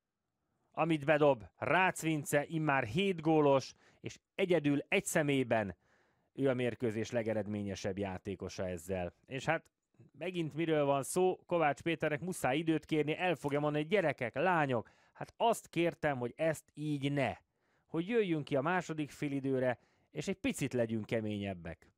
amit bedob Rácvince, immár 7 gólos, és egyedül egy szemében ő a mérkőzés legeredményesebb játékosa ezzel. És hát megint miről van szó, Kovács Péternek muszáj időt kérni, el fogja mondani, gyerekek, lányok, hát azt kértem, hogy ezt így ne. Hogy jöjjünk ki a második félidőre, és egy picit legyünk keményebbek.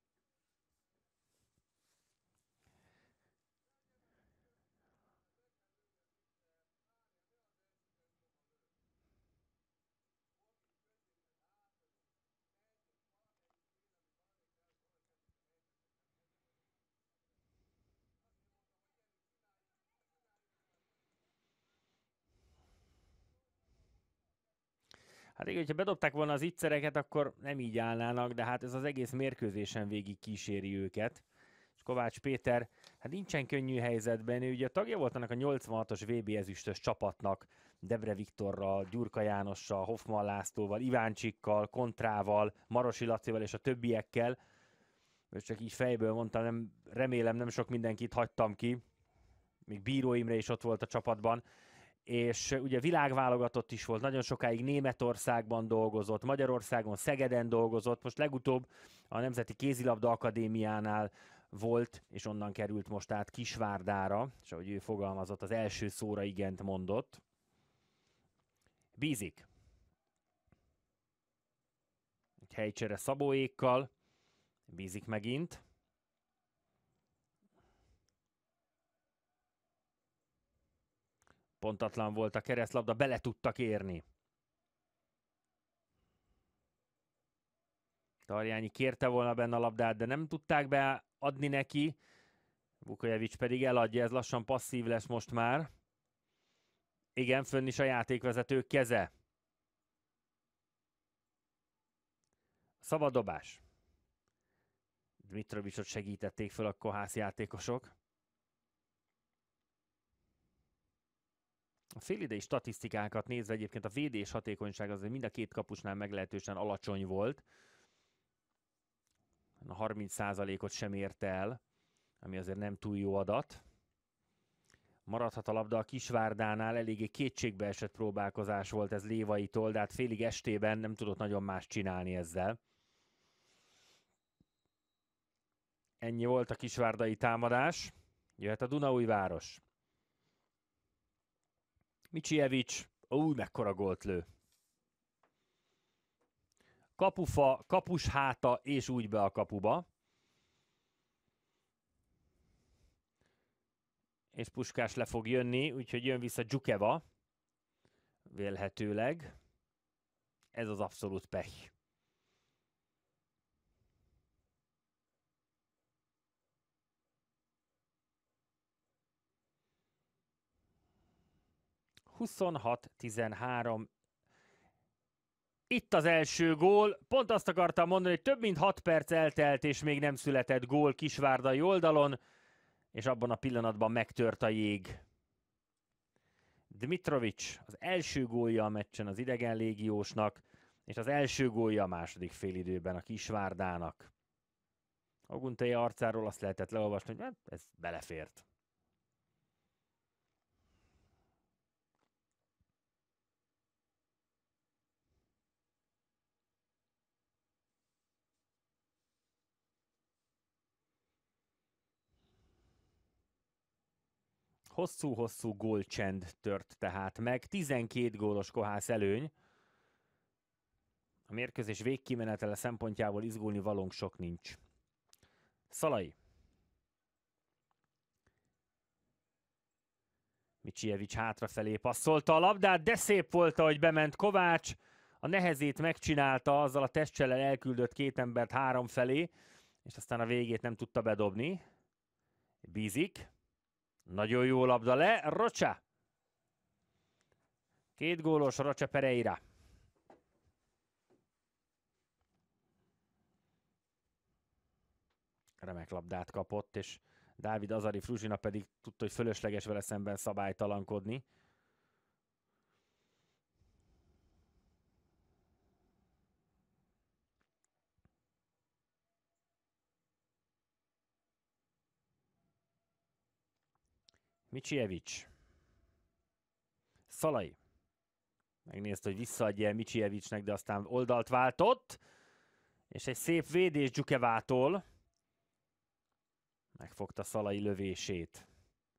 Hát igen, hogyha bedobták volna az ittszereket, akkor nem így állnának, de hát ez az egész mérkőzésen végig kíséri őket. És Kovács Péter, hát nincsen könnyű helyzetben, ő ugye tagja volt annak a 86-os VB ezüstös csapatnak, Debre Viktorral, Gyurka Jánossal, Hoffman Lászlóval, Iváncsikkal, Kontrával, Marosi Lacival és a többiekkel. Most csak így fejből mondtam, nem, remélem nem sok mindenkit hagytam ki, még Bíró Imre is ott volt a csapatban, és ugye világválogatott is volt, nagyon sokáig Németországban dolgozott, Magyarországon, Szegeden dolgozott, most legutóbb a Nemzeti Kézilabda Akadémiánál volt, és onnan került most át Kisvárdára, és ahogy ő fogalmazott, az első szóra igent mondott. Bízik. Egy helycsere Szabóékkal, bízik megint. Pontatlan volt a keresztlabda, bele tudtak érni. Tarjányi kérte volna benne a labdát, de nem tudták beadni neki. Vukojevics pedig eladja, ez lassan passzív lesz most már. Igen, fönn is a játékvezető keze. Szabadobás. Dmitrovicsot segítették föl a kohász játékosok. a félidei statisztikákat nézve egyébként a védés hatékonyság azért mind a két kapusnál meglehetősen alacsony volt. A 30%-ot sem érte el, ami azért nem túl jó adat. Maradhat a labda a Kisvárdánál, eléggé esett próbálkozás volt ez Lévaitól, de hát félig estében nem tudott nagyon más csinálni ezzel. Ennyi volt a kisvárdai támadás. Jöhet a Dunaújváros. Micsijevic, új, mekkora gólt lő. Kapufa, kapus háta, és úgy be a kapuba. És Puskás le fog jönni, úgyhogy jön vissza Dzsukeva. Vélhetőleg. Ez az abszolút pech. 26-13. Itt az első gól. Pont azt akartam mondani, hogy több mint 6 perc eltelt, és még nem született gól Kisvárdai oldalon, és abban a pillanatban megtört a jég. Dmitrovics az első gólja a meccsen az idegen légiósnak, és az első gólja a második félidőben a Kisvárdának. Aguntei arcáról azt lehetett leolvasni, hogy hát ez belefért. Hosszú-hosszú gólcsend tört tehát meg. 12 gólos kohász előny. A mérkőzés végkimenetele szempontjából izgulni valónk sok nincs. Szalai. Micsijevics hátrafelé passzolta a labdát, de szép volt, ahogy bement Kovács. A nehezét megcsinálta, azzal a testcsellel elküldött két embert három felé, és aztán a végét nem tudta bedobni. Bízik. Nagyon jó labda le, Rocsa! Két gólos Rocsa Pereira. Remek labdát kapott, és Dávid Azari Fruzsina pedig tudta, hogy fölösleges vele szemben szabálytalankodni. Micsijevics. Szalai. Megnézte, hogy visszaadja Micsijevicsnek, de aztán oldalt váltott. És egy szép védés Gyukevától. Megfogta Szalai lövését.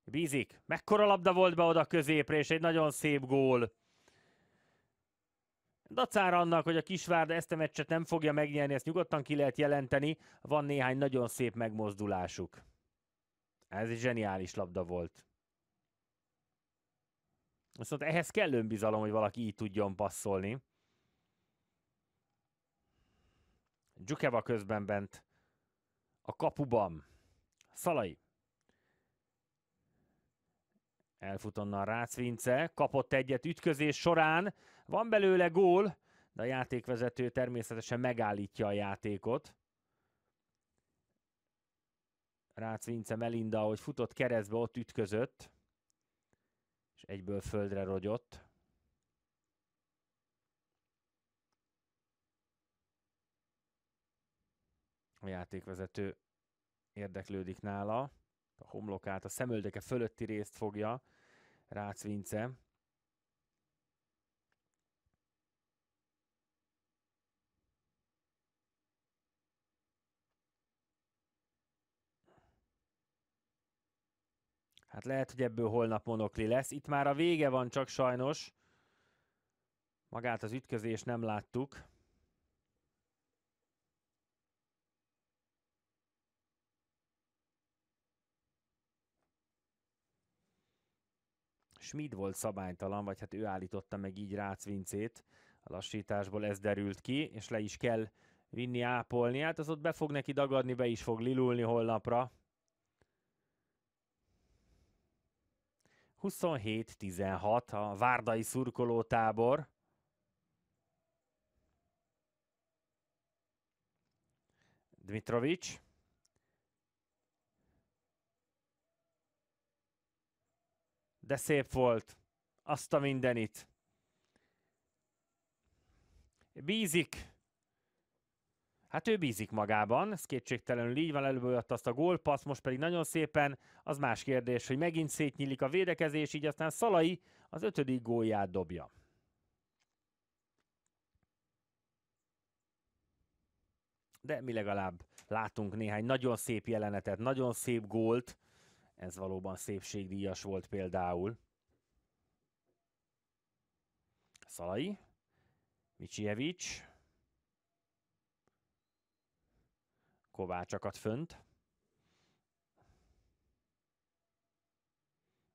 Bízik. Mekkora labda volt be oda középre, és egy nagyon szép gól. Dacár annak, hogy a Kisvárda ezt a meccset nem fogja megnyerni, ezt nyugodtan ki lehet jelenteni. Van néhány nagyon szép megmozdulásuk. Ez egy zseniális labda volt. Viszont ehhez kell önbizalom, hogy valaki így tudjon passzolni. Dzsukeva közben bent a kapuban. Szalai. Elfut onnan Rácz Vince, kapott egyet ütközés során, van belőle gól, de a játékvezető természetesen megállítja a játékot. Rácz Vince Melinda, hogy futott keresztbe, ott ütközött egyből földre rogyott. A játékvezető érdeklődik nála, a homlokát, a szemöldöke fölötti részt fogja Rácz Vince, Hát lehet, hogy ebből holnap monokli lesz. Itt már a vége van csak sajnos. Magát az ütközést nem láttuk. Schmid volt szabálytalan, vagy hát ő állította meg így Rácz Vincét. A lassításból ez derült ki, és le is kell vinni ápolni. Hát az ott be fog neki dagadni, be is fog lilulni holnapra. 27-16 a Várdai szurkolótábor. Dmitrovics. De szép volt. Azt a mindenit. Bízik Hát ő bízik magában, ez kétségtelenül így van, előbb azt a gólpassz, most pedig nagyon szépen, az más kérdés, hogy megint szétnyílik a védekezés, így aztán Szalai az ötödik gólját dobja. De mi legalább látunk néhány nagyon szép jelenetet, nagyon szép gólt, ez valóban szépségdíjas volt például. Szalai, Micsijevics, Kovácsakat fönt.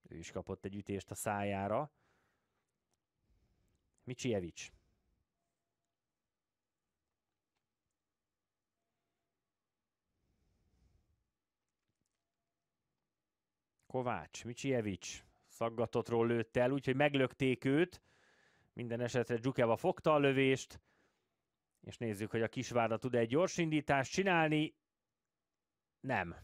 Ő is kapott egy ütést a szájára. Micsijevics. Kovács, Micsijevics szaggatottról lőtt el, úgyhogy meglökték őt. Minden esetre Dzsukeva fogta a lövést, és nézzük, hogy a Kisvárda tud egy gyors indítást csinálni. Nem.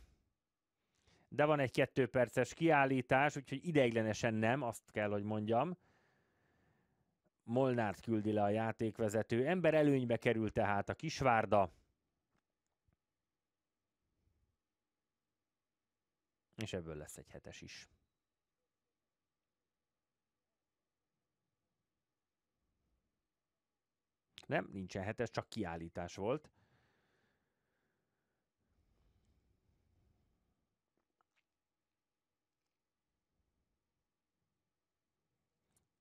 De van egy kettő perces kiállítás, úgyhogy ideiglenesen nem, azt kell, hogy mondjam. Molnárt küldi le a játékvezető. Ember előnybe került, tehát a Kisvárda. És ebből lesz egy hetes is. Nem, nincsen hetes, csak kiállítás volt.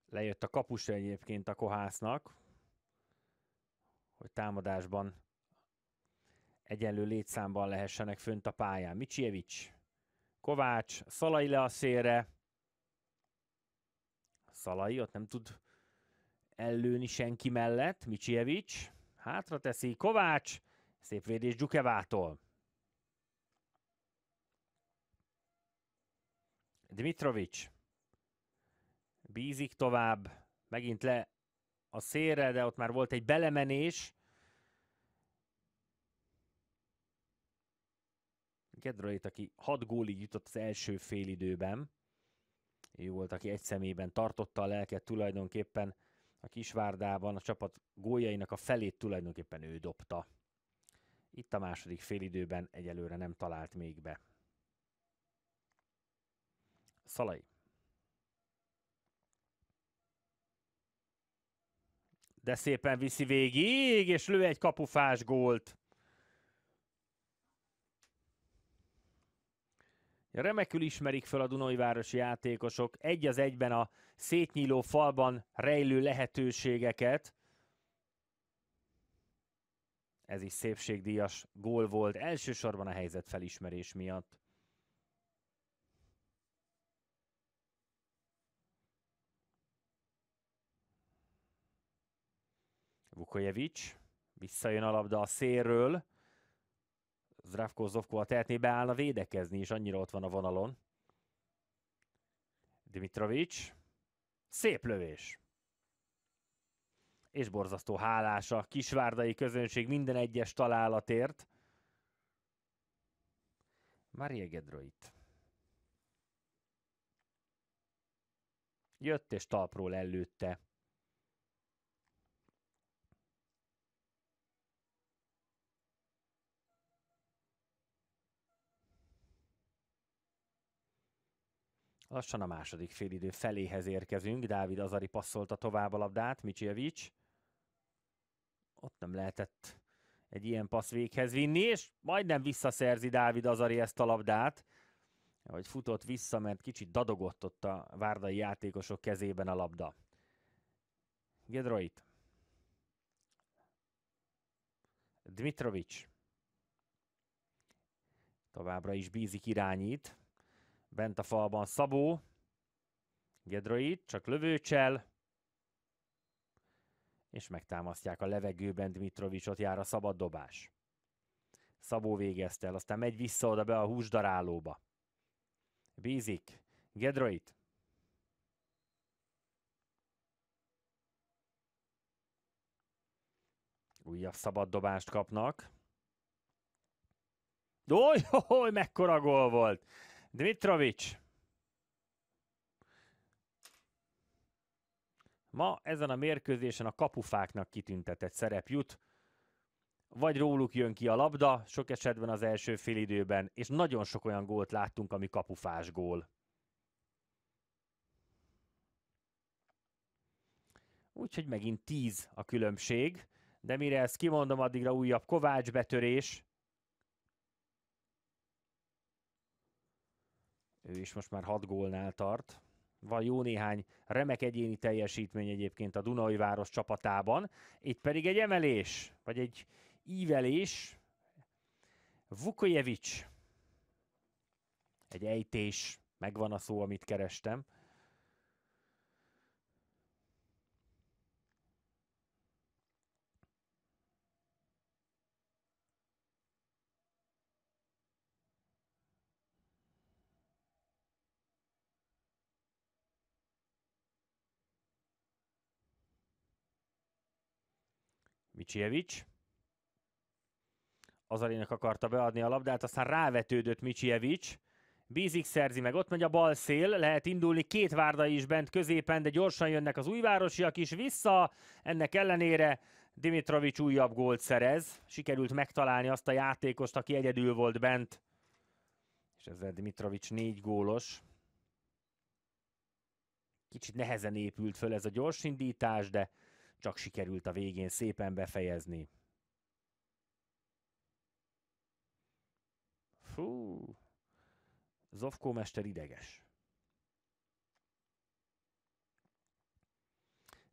Lejött a kapus egyébként a kohásznak, hogy támadásban egyenlő létszámban lehessenek fönt a pályán. Micsievics, Kovács, Szalai le a szélre. Szalai ott nem tud ellőni senki mellett. Micsijevics hátra teszi, Kovács, szép védés Dzsukevától. Dmitrovics bízik tovább, megint le a szélre, de ott már volt egy belemenés. Gedroit, aki hat gólig jutott az első fél időben. Ő volt, aki egy szemében tartotta a lelket tulajdonképpen a Kisvárdában a csapat góljainak a felét tulajdonképpen ő dobta. Itt a második félidőben egyelőre nem talált még be. Szalai. De szépen viszi végig, és lő egy kapufás gólt. Remekül ismerik fel a Dunai városi játékosok egy az egyben a szétnyíló falban rejlő lehetőségeket. Ez is szépségdíjas gól volt, elsősorban a helyzet felismerés miatt. Vukojevic visszajön a labda a szélről, Zdravko Zovko a tehetné beállna védekezni, és annyira ott van a vonalon. Dimitrovics. Szép lövés. És borzasztó hálása. Kisvárdai közönség minden egyes találatért. Maria Gedroit. Jött és talpról előtte. Lassan a második félidő feléhez érkezünk. Dávid Azari passzolta tovább a labdát, Micsijevics. Ott nem lehetett egy ilyen passz véghez vinni, és majdnem visszaszerzi Dávid Azari ezt a labdát. vagy futott vissza, mert kicsit dadogott ott a várdai játékosok kezében a labda. Gedroit. Dmitrovics. Továbbra is bízik irányít. Bent a falban Szabó. Gedroid, csak lövőcsel. És megtámasztják a levegőben Dmitrovicsot, jár a szabad dobás. Szabó végezte el, aztán megy vissza oda be a húsdarálóba. Bízik. Gedroid Újabb szabad dobást kapnak. Oly, oly, mekkora gól volt! Dmitrovics! Ma ezen a mérkőzésen a kapufáknak kitüntetett szerep jut, vagy róluk jön ki a labda, sok esetben az első időben, és nagyon sok olyan gólt láttunk, ami kapufás gól. Úgyhogy megint 10 a különbség, de mire ezt kimondom, addigra újabb Kovács betörés, Ő is most már 6 gólnál tart. Van jó néhány remek egyéni teljesítmény egyébként a Dunai Város csapatában. Itt pedig egy emelés, vagy egy ívelés. Vukojevic. Egy ejtés. Megvan a szó, amit kerestem. Micsijevics. Azalinak akarta beadni a labdát, aztán rávetődött Micsijevics. Bízik szerzi meg, ott megy a bal szél, lehet indulni, két várda is bent középen, de gyorsan jönnek az újvárosiak is vissza. Ennek ellenére Dimitrovics újabb gólt szerez. Sikerült megtalálni azt a játékost, aki egyedül volt bent. És ezzel Dimitrovics négy gólos. Kicsit nehezen épült föl ez a gyorsindítás, de csak sikerült a végén szépen befejezni. Fú, Zofkó mester ideges.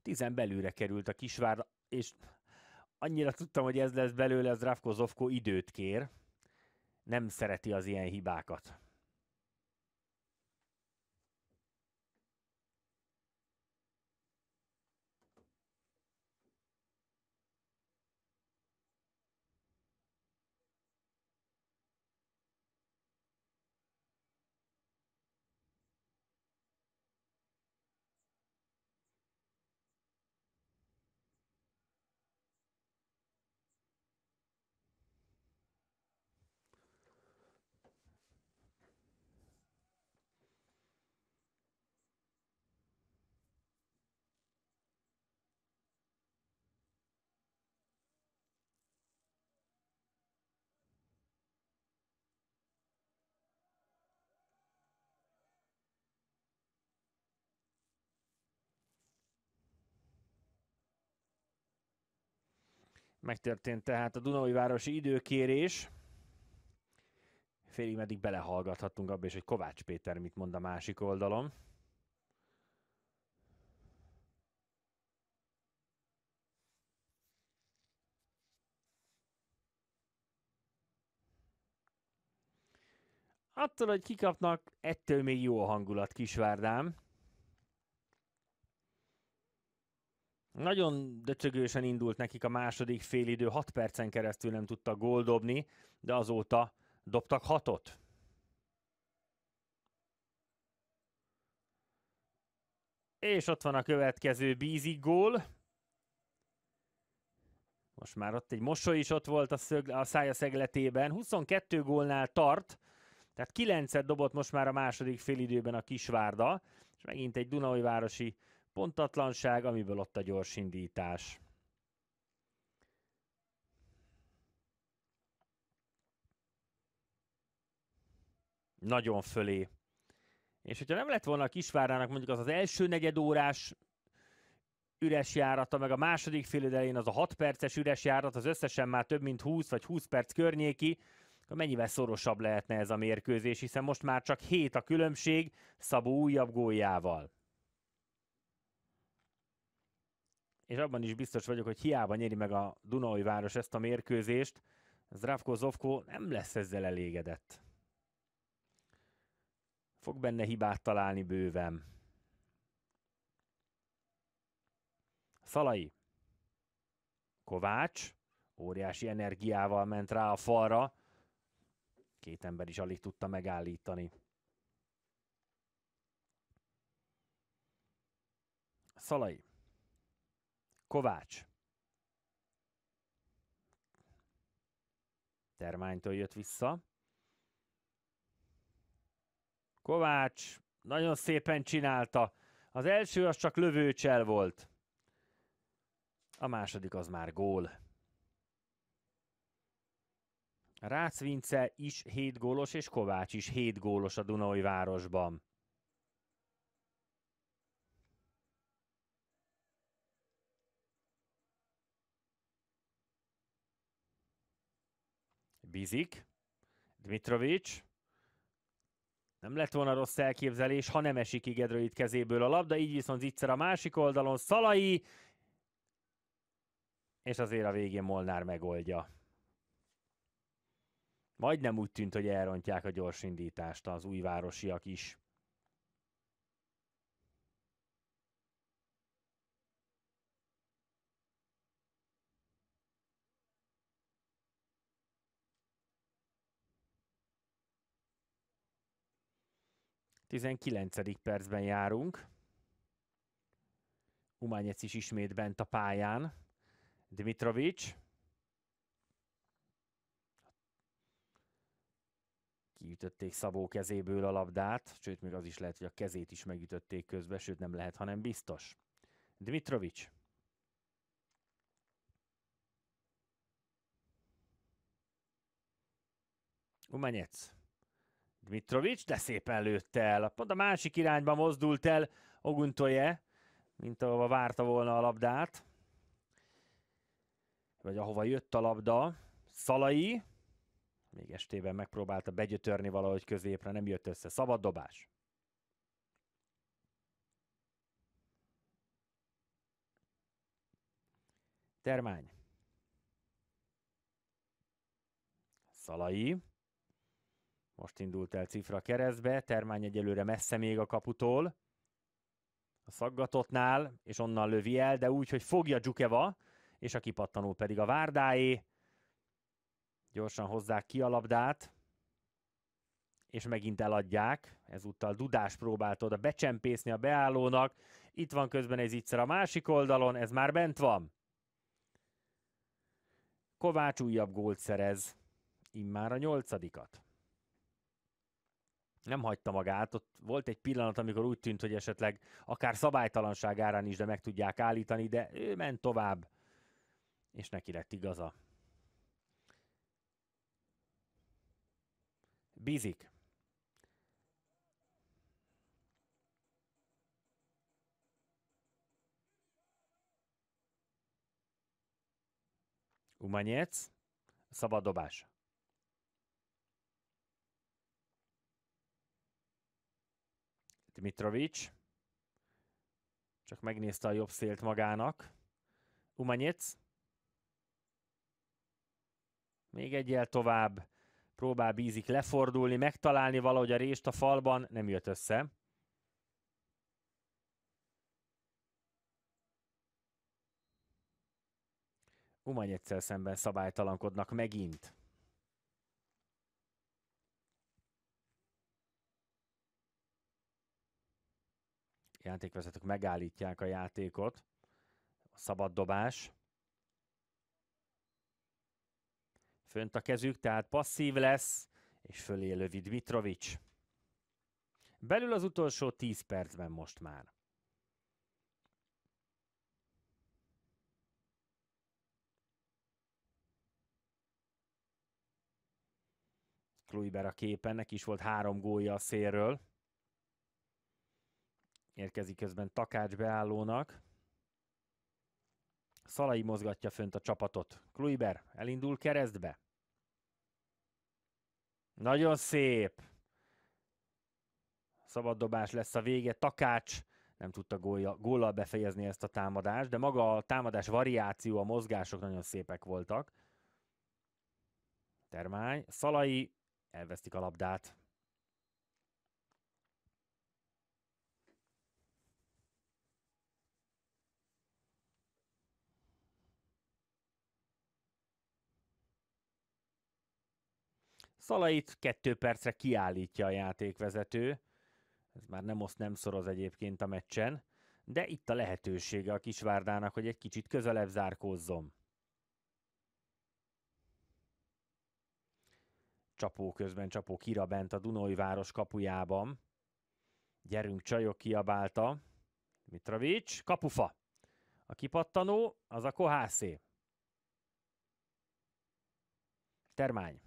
Tizen belőre került a kisvár, és annyira tudtam, hogy ez lesz belőle, az Ravko Zofkó időt kér. Nem szereti az ilyen hibákat. Megtörtént tehát a Dunai Városi időkérés. Félig meddig belehallgathattunk abba és hogy Kovács Péter mit mond a másik oldalon. Attól, hogy kikapnak, ettől még jó a hangulat Kisvárdám. Nagyon döcögősen indult nekik a második idő, 6 percen keresztül nem tudtak gól dobni, de azóta dobtak hatot. És ott van a következő bízi gól. Most már ott egy mosoly is ott volt a, szög, a szája szegletében. 22 gólnál tart, tehát 9-et dobott most már a második félidőben a Kisvárda, és megint egy Dunaújvárosi városi pontatlanság, amiből ott a gyors indítás. Nagyon fölé. És hogyha nem lett volna a Kisvárának mondjuk az az első negyedórás üres járata, meg a második fél idején az a 6 perces üres járat, az összesen már több mint 20 vagy 20 perc környéki, akkor mennyivel szorosabb lehetne ez a mérkőzés, hiszen most már csak 7 a különbség Szabó újabb góljával. és abban is biztos vagyok, hogy hiába nyeri meg a Dunai város ezt a mérkőzést, Zdravko Zovko nem lesz ezzel elégedett. Fog benne hibát találni bőven. Szalai. Kovács. Óriási energiával ment rá a falra. Két ember is alig tudta megállítani. Szalai. Kovács. Termánytól jött vissza. Kovács nagyon szépen csinálta. Az első az csak lövőcsel volt. A második az már gól. Rácz Vince is 7 gólos, és Kovács is 7 gólos a Dunai városban. Bizik, Dmitrovics, nem lett volna rossz elképzelés, ha nem esik Igedroid kezéből a labda, így viszont egyszer a másik oldalon, Szalai, és azért a végén Molnár megoldja. Majdnem úgy tűnt, hogy elrontják a gyors indítást az újvárosiak is. 19. percben járunk. Umányec is ismét bent a pályán. Dmitrovics. Kiütötték Szabó kezéből a labdát, sőt, még az is lehet, hogy a kezét is megütötték közben, sőt, nem lehet, hanem biztos. Dimitrovics. Umányec. Dmitrovics, de szépen lőtt el. Pont a másik irányba mozdult el Oguntoje, mint ahova várta volna a labdát. Vagy ahova jött a labda. Szalai, még estében megpróbálta begyötörni valahogy középre, nem jött össze. Szabad dobás. Termány. Szalai. Most indult el Cifra keresztbe, Termány egyelőre messze még a kaputól, a szaggatottnál, és onnan lövi el, de úgy, hogy fogja Dzsukeva, és a kipattanó pedig a Várdáé. Gyorsan hozzák ki a labdát, és megint eladják. Ezúttal Dudás próbált oda becsempészni a beállónak. Itt van közben egy egyszer a másik oldalon, ez már bent van. Kovács újabb gólt szerez, immár a nyolcadikat nem hagyta magát. Ott volt egy pillanat, amikor úgy tűnt, hogy esetleg akár szabálytalanság árán is, de meg tudják állítani, de ő ment tovább, és neki lett igaza. Bízik. Umanyec, szabad dobás. Mitrovic. Csak megnézte a jobb szélt magának. Umanyec. Még egyel tovább. Próbál bízik lefordulni, megtalálni valahogy a rést a falban. Nem jött össze. Umanyetszel szemben szabálytalankodnak megint. játékvezetők megállítják a játékot. A szabad dobás. Fönt a kezük, tehát passzív lesz, és fölé lövi Dmitrovics. Belül az utolsó 10 percben most már. Kluiber a képen, neki is volt három gólja a szélről érkezik közben Takács beállónak. Szalai mozgatja fönt a csapatot. Kluiber elindul keresztbe. Nagyon szép! Szabaddobás lesz a vége. Takács nem tudta gólja, góllal befejezni ezt a támadást, de maga a támadás variáció, a mozgások nagyon szépek voltak. Termány, Szalai elvesztik a labdát. Szalait kettő percre kiállítja a játékvezető. Ez már nem oszt, nem szoroz egyébként a meccsen. De itt a lehetősége a Kisvárdának, hogy egy kicsit közelebb zárkózzon. Csapó közben csapó kira bent a Dunói város kapujában. Gyerünk csajok kiabálta. Mitrovics, kapufa. A kipattanó, az a kohászé. Termány.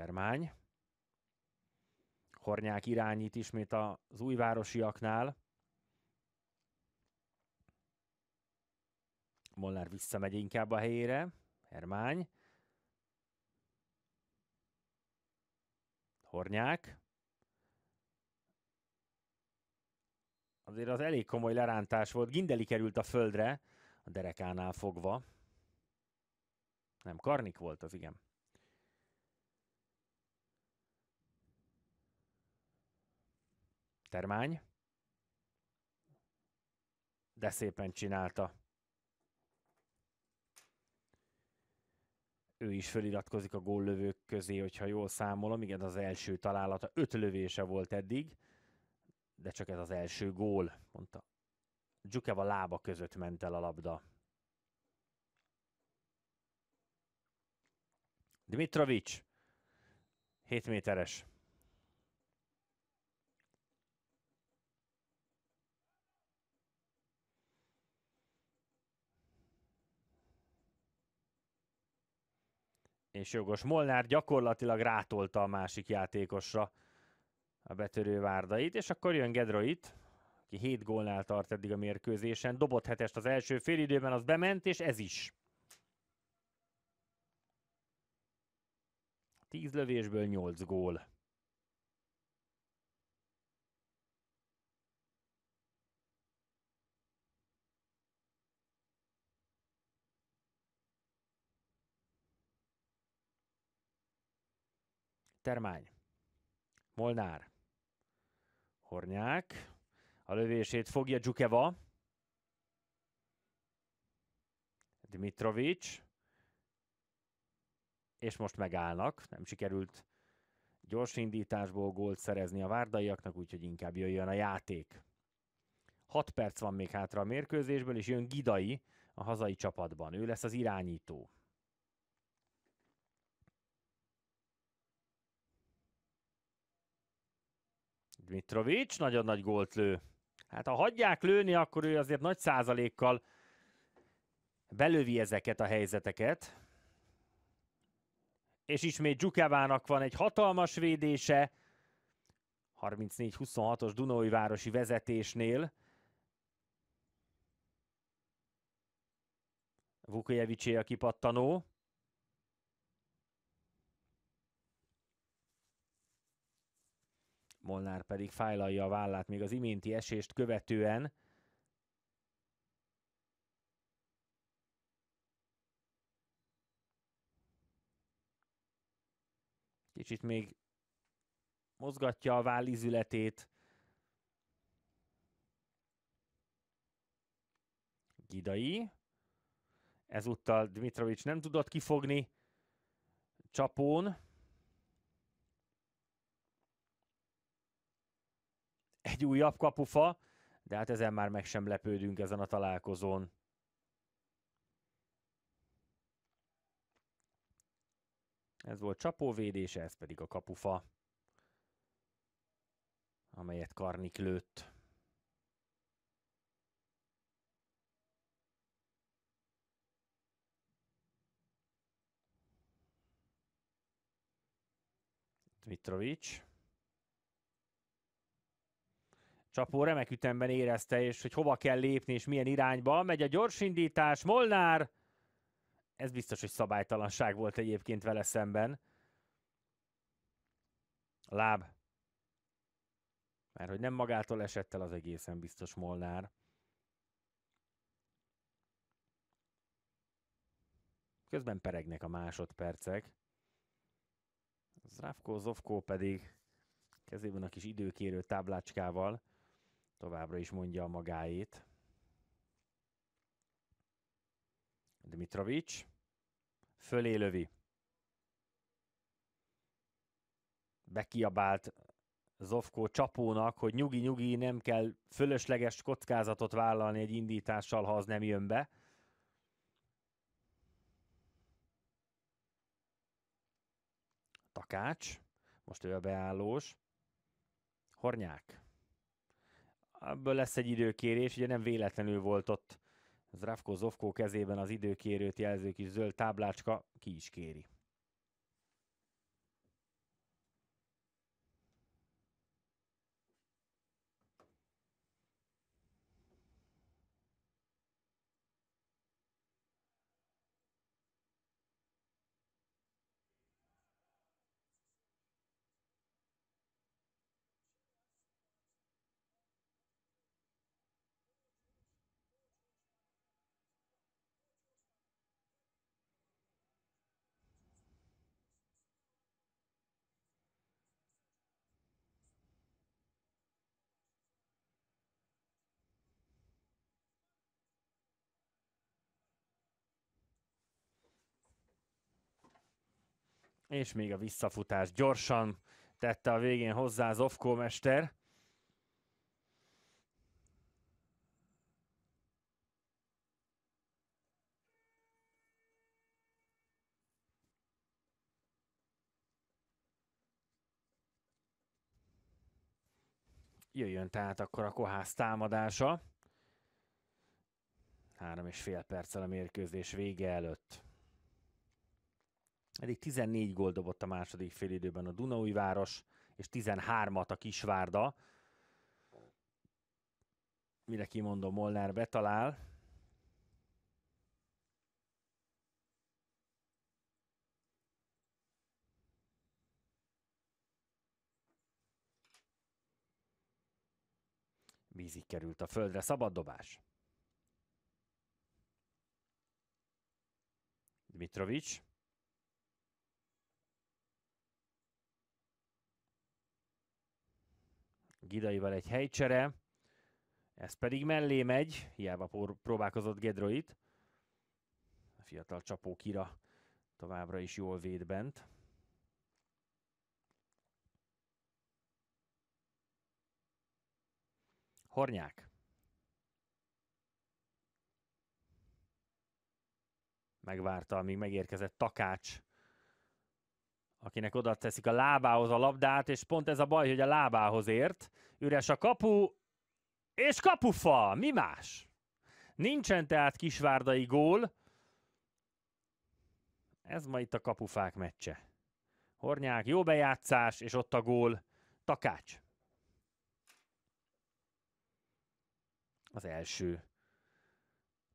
Szermány. Hornyák irányít ismét az újvárosiaknál. Molnár visszamegy inkább a helyére. Hermány. Hornyák. Azért az elég komoly lerántás volt. Gindeli került a földre, a derekánál fogva. Nem, Karnik volt az, igen. termány, de szépen csinálta. Ő is föliratkozik a góllövők közé, hogyha jól számolom. Igen, az első találata, öt lövése volt eddig, de csak ez az első gól, mondta. a lába között ment el a labda. Dmitrovics, 7 méteres. és jogos. Molnár gyakorlatilag rátolta a másik játékosra a betörő várdait, és akkor jön Gedroit, aki 7 gólnál tart eddig a mérkőzésen, dobott hetest az első félidőben, az bement, és ez is. 10 lövésből 8 gól. Termány, Molnár, Hornyák, a lövését fogja Dzsukeva, Dmitrovics, és most megállnak, nem sikerült gyors indításból gólt szerezni a várdaiaknak, úgyhogy inkább jöjjön a játék. 6 perc van még hátra a mérkőzésből, és jön Gidai a hazai csapatban. Ő lesz az irányító. Mitrovic nagyon nagy gólt lő. Hát ha hagyják lőni, akkor ő azért nagy százalékkal belövi ezeket a helyzeteket. És ismét Dzsukevának van egy hatalmas védése, 34-26-os városi vezetésnél. Vukojevicsé a kipattanó. Molnár pedig fájlalja a vállát még az iménti esést követően. Kicsit még mozgatja a vállizületét. Gidai. Ezúttal Dmitrovics nem tudott kifogni csapón. egy újabb kapufa, de hát ezen már meg sem lepődünk ezen a találkozón. Ez volt csapóvédése, ez pedig a kapufa, amelyet Karnik lőtt. Mitrovic. Csapó remek ütemben érezte, és hogy hova kell lépni, és milyen irányba. Megy a gyorsindítás, Molnár! Ez biztos, hogy szabálytalanság volt egyébként vele szemben. A láb. Mert hogy nem magától esett el az egészen biztos Molnár. Közben peregnek a másodpercek. Zravko Zovko pedig kezében a kis időkérő táblácskával továbbra is mondja a magáét. Dmitrovics fölé lövi. Bekiabált Zofko csapónak, hogy nyugi-nyugi, nem kell fölösleges kockázatot vállalni egy indítással, ha az nem jön be. Takács, most ő a beállós. Hornyák ebből lesz egy időkérés, ugye nem véletlenül volt ott Zravko Zovko kezében az időkérőt jelző kis zöld táblácska, ki is kéri. és még a visszafutás gyorsan tette a végén hozzá az Ofkó mester. Jöjjön tehát akkor a Kohász támadása. Három és fél perccel a mérkőzés vége előtt. Eddig 14 gól dobott a második félidőben a Dunaújváros, és 13-at a Kisvárda. Mire kimondom, Molnár betalál. Vízik került a földre, szabad dobás. Dmitrovics. Gidaival egy helycsere, ez pedig mellé megy, hiába próbálkozott Gedroit. A fiatal csapó Kira továbbra is jól véd bent. Hornyák. Megvárta, amíg megérkezett Takács akinek oda teszik a lábához a labdát, és pont ez a baj, hogy a lábához ért. Üres a kapu, és kapufa! Mi más? Nincsen tehát kisvárdai gól. Ez ma itt a kapufák meccse. Hornyák, jó bejátszás, és ott a gól. Takács. Az első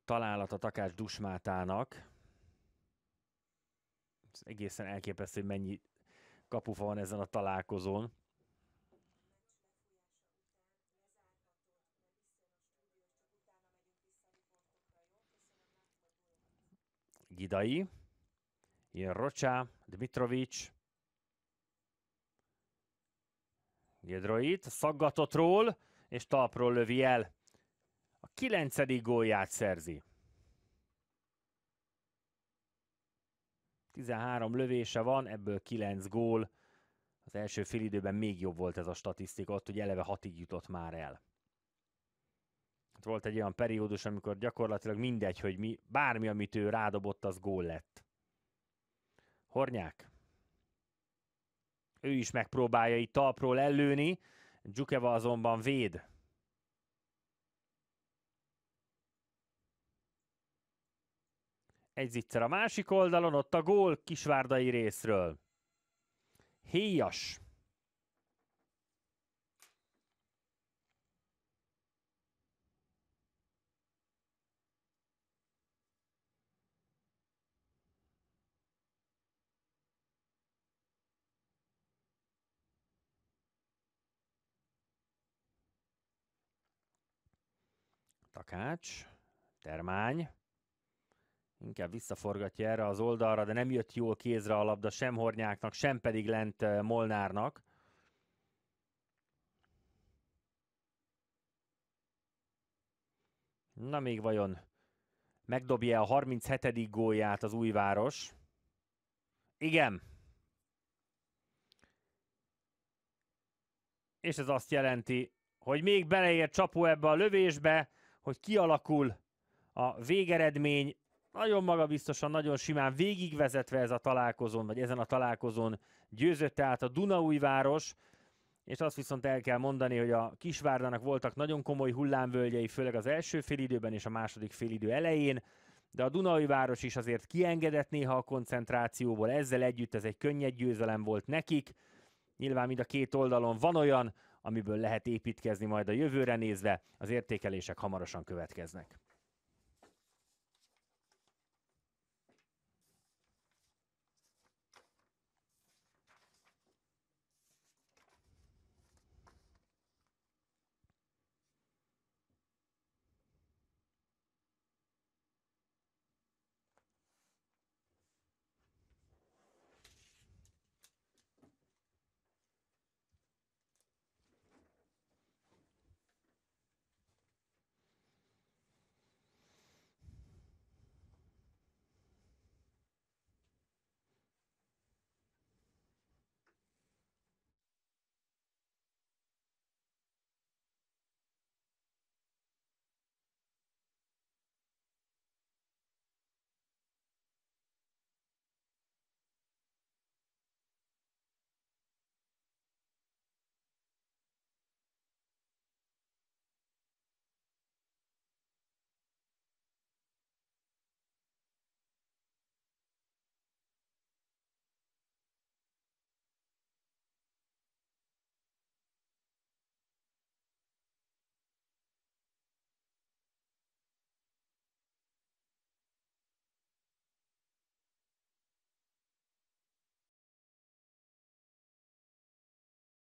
találat a Takács Dusmátának egészen elképesztő, hogy mennyi kapufa van ezen a találkozón. Gidai, jön Rocsá, Dmitrovics, Jedroit, szaggatott ról, és talpról lövi el. A kilencedik gólját szerzi. 13 lövése van, ebből 9 gól. Az első fél időben még jobb volt ez a statisztika, ott ugye eleve hatig jutott már el. Ott hát volt egy olyan periódus, amikor gyakorlatilag mindegy, hogy mi, bármi, amit ő rádobott, az gól lett. Hornyák. Ő is megpróbálja itt talpról ellőni, Dzsukeva azonban véd, egy zicser a másik oldalon, ott a gól kisvárdai részről. Héjas. Takács, Termány inkább visszaforgatja erre az oldalra, de nem jött jól kézre a labda sem Hornyáknak, sem pedig lent eh, Molnárnak. Na még vajon megdobja a 37. gólját az újváros? Igen. És ez azt jelenti, hogy még beleér csapó ebbe a lövésbe, hogy kialakul a végeredmény, nagyon magabiztosan, nagyon simán végigvezetve ez a találkozón, vagy ezen a találkozón győzött át a Dunaújváros, és azt viszont el kell mondani, hogy a Kisvárdának voltak nagyon komoly hullámvölgyei, főleg az első félidőben és a második félidő elején, de a Dunai város is azért kiengedett néha a koncentrációból, ezzel együtt ez egy könnyed győzelem volt nekik. Nyilván mind a két oldalon van olyan, amiből lehet építkezni majd a jövőre nézve, az értékelések hamarosan következnek.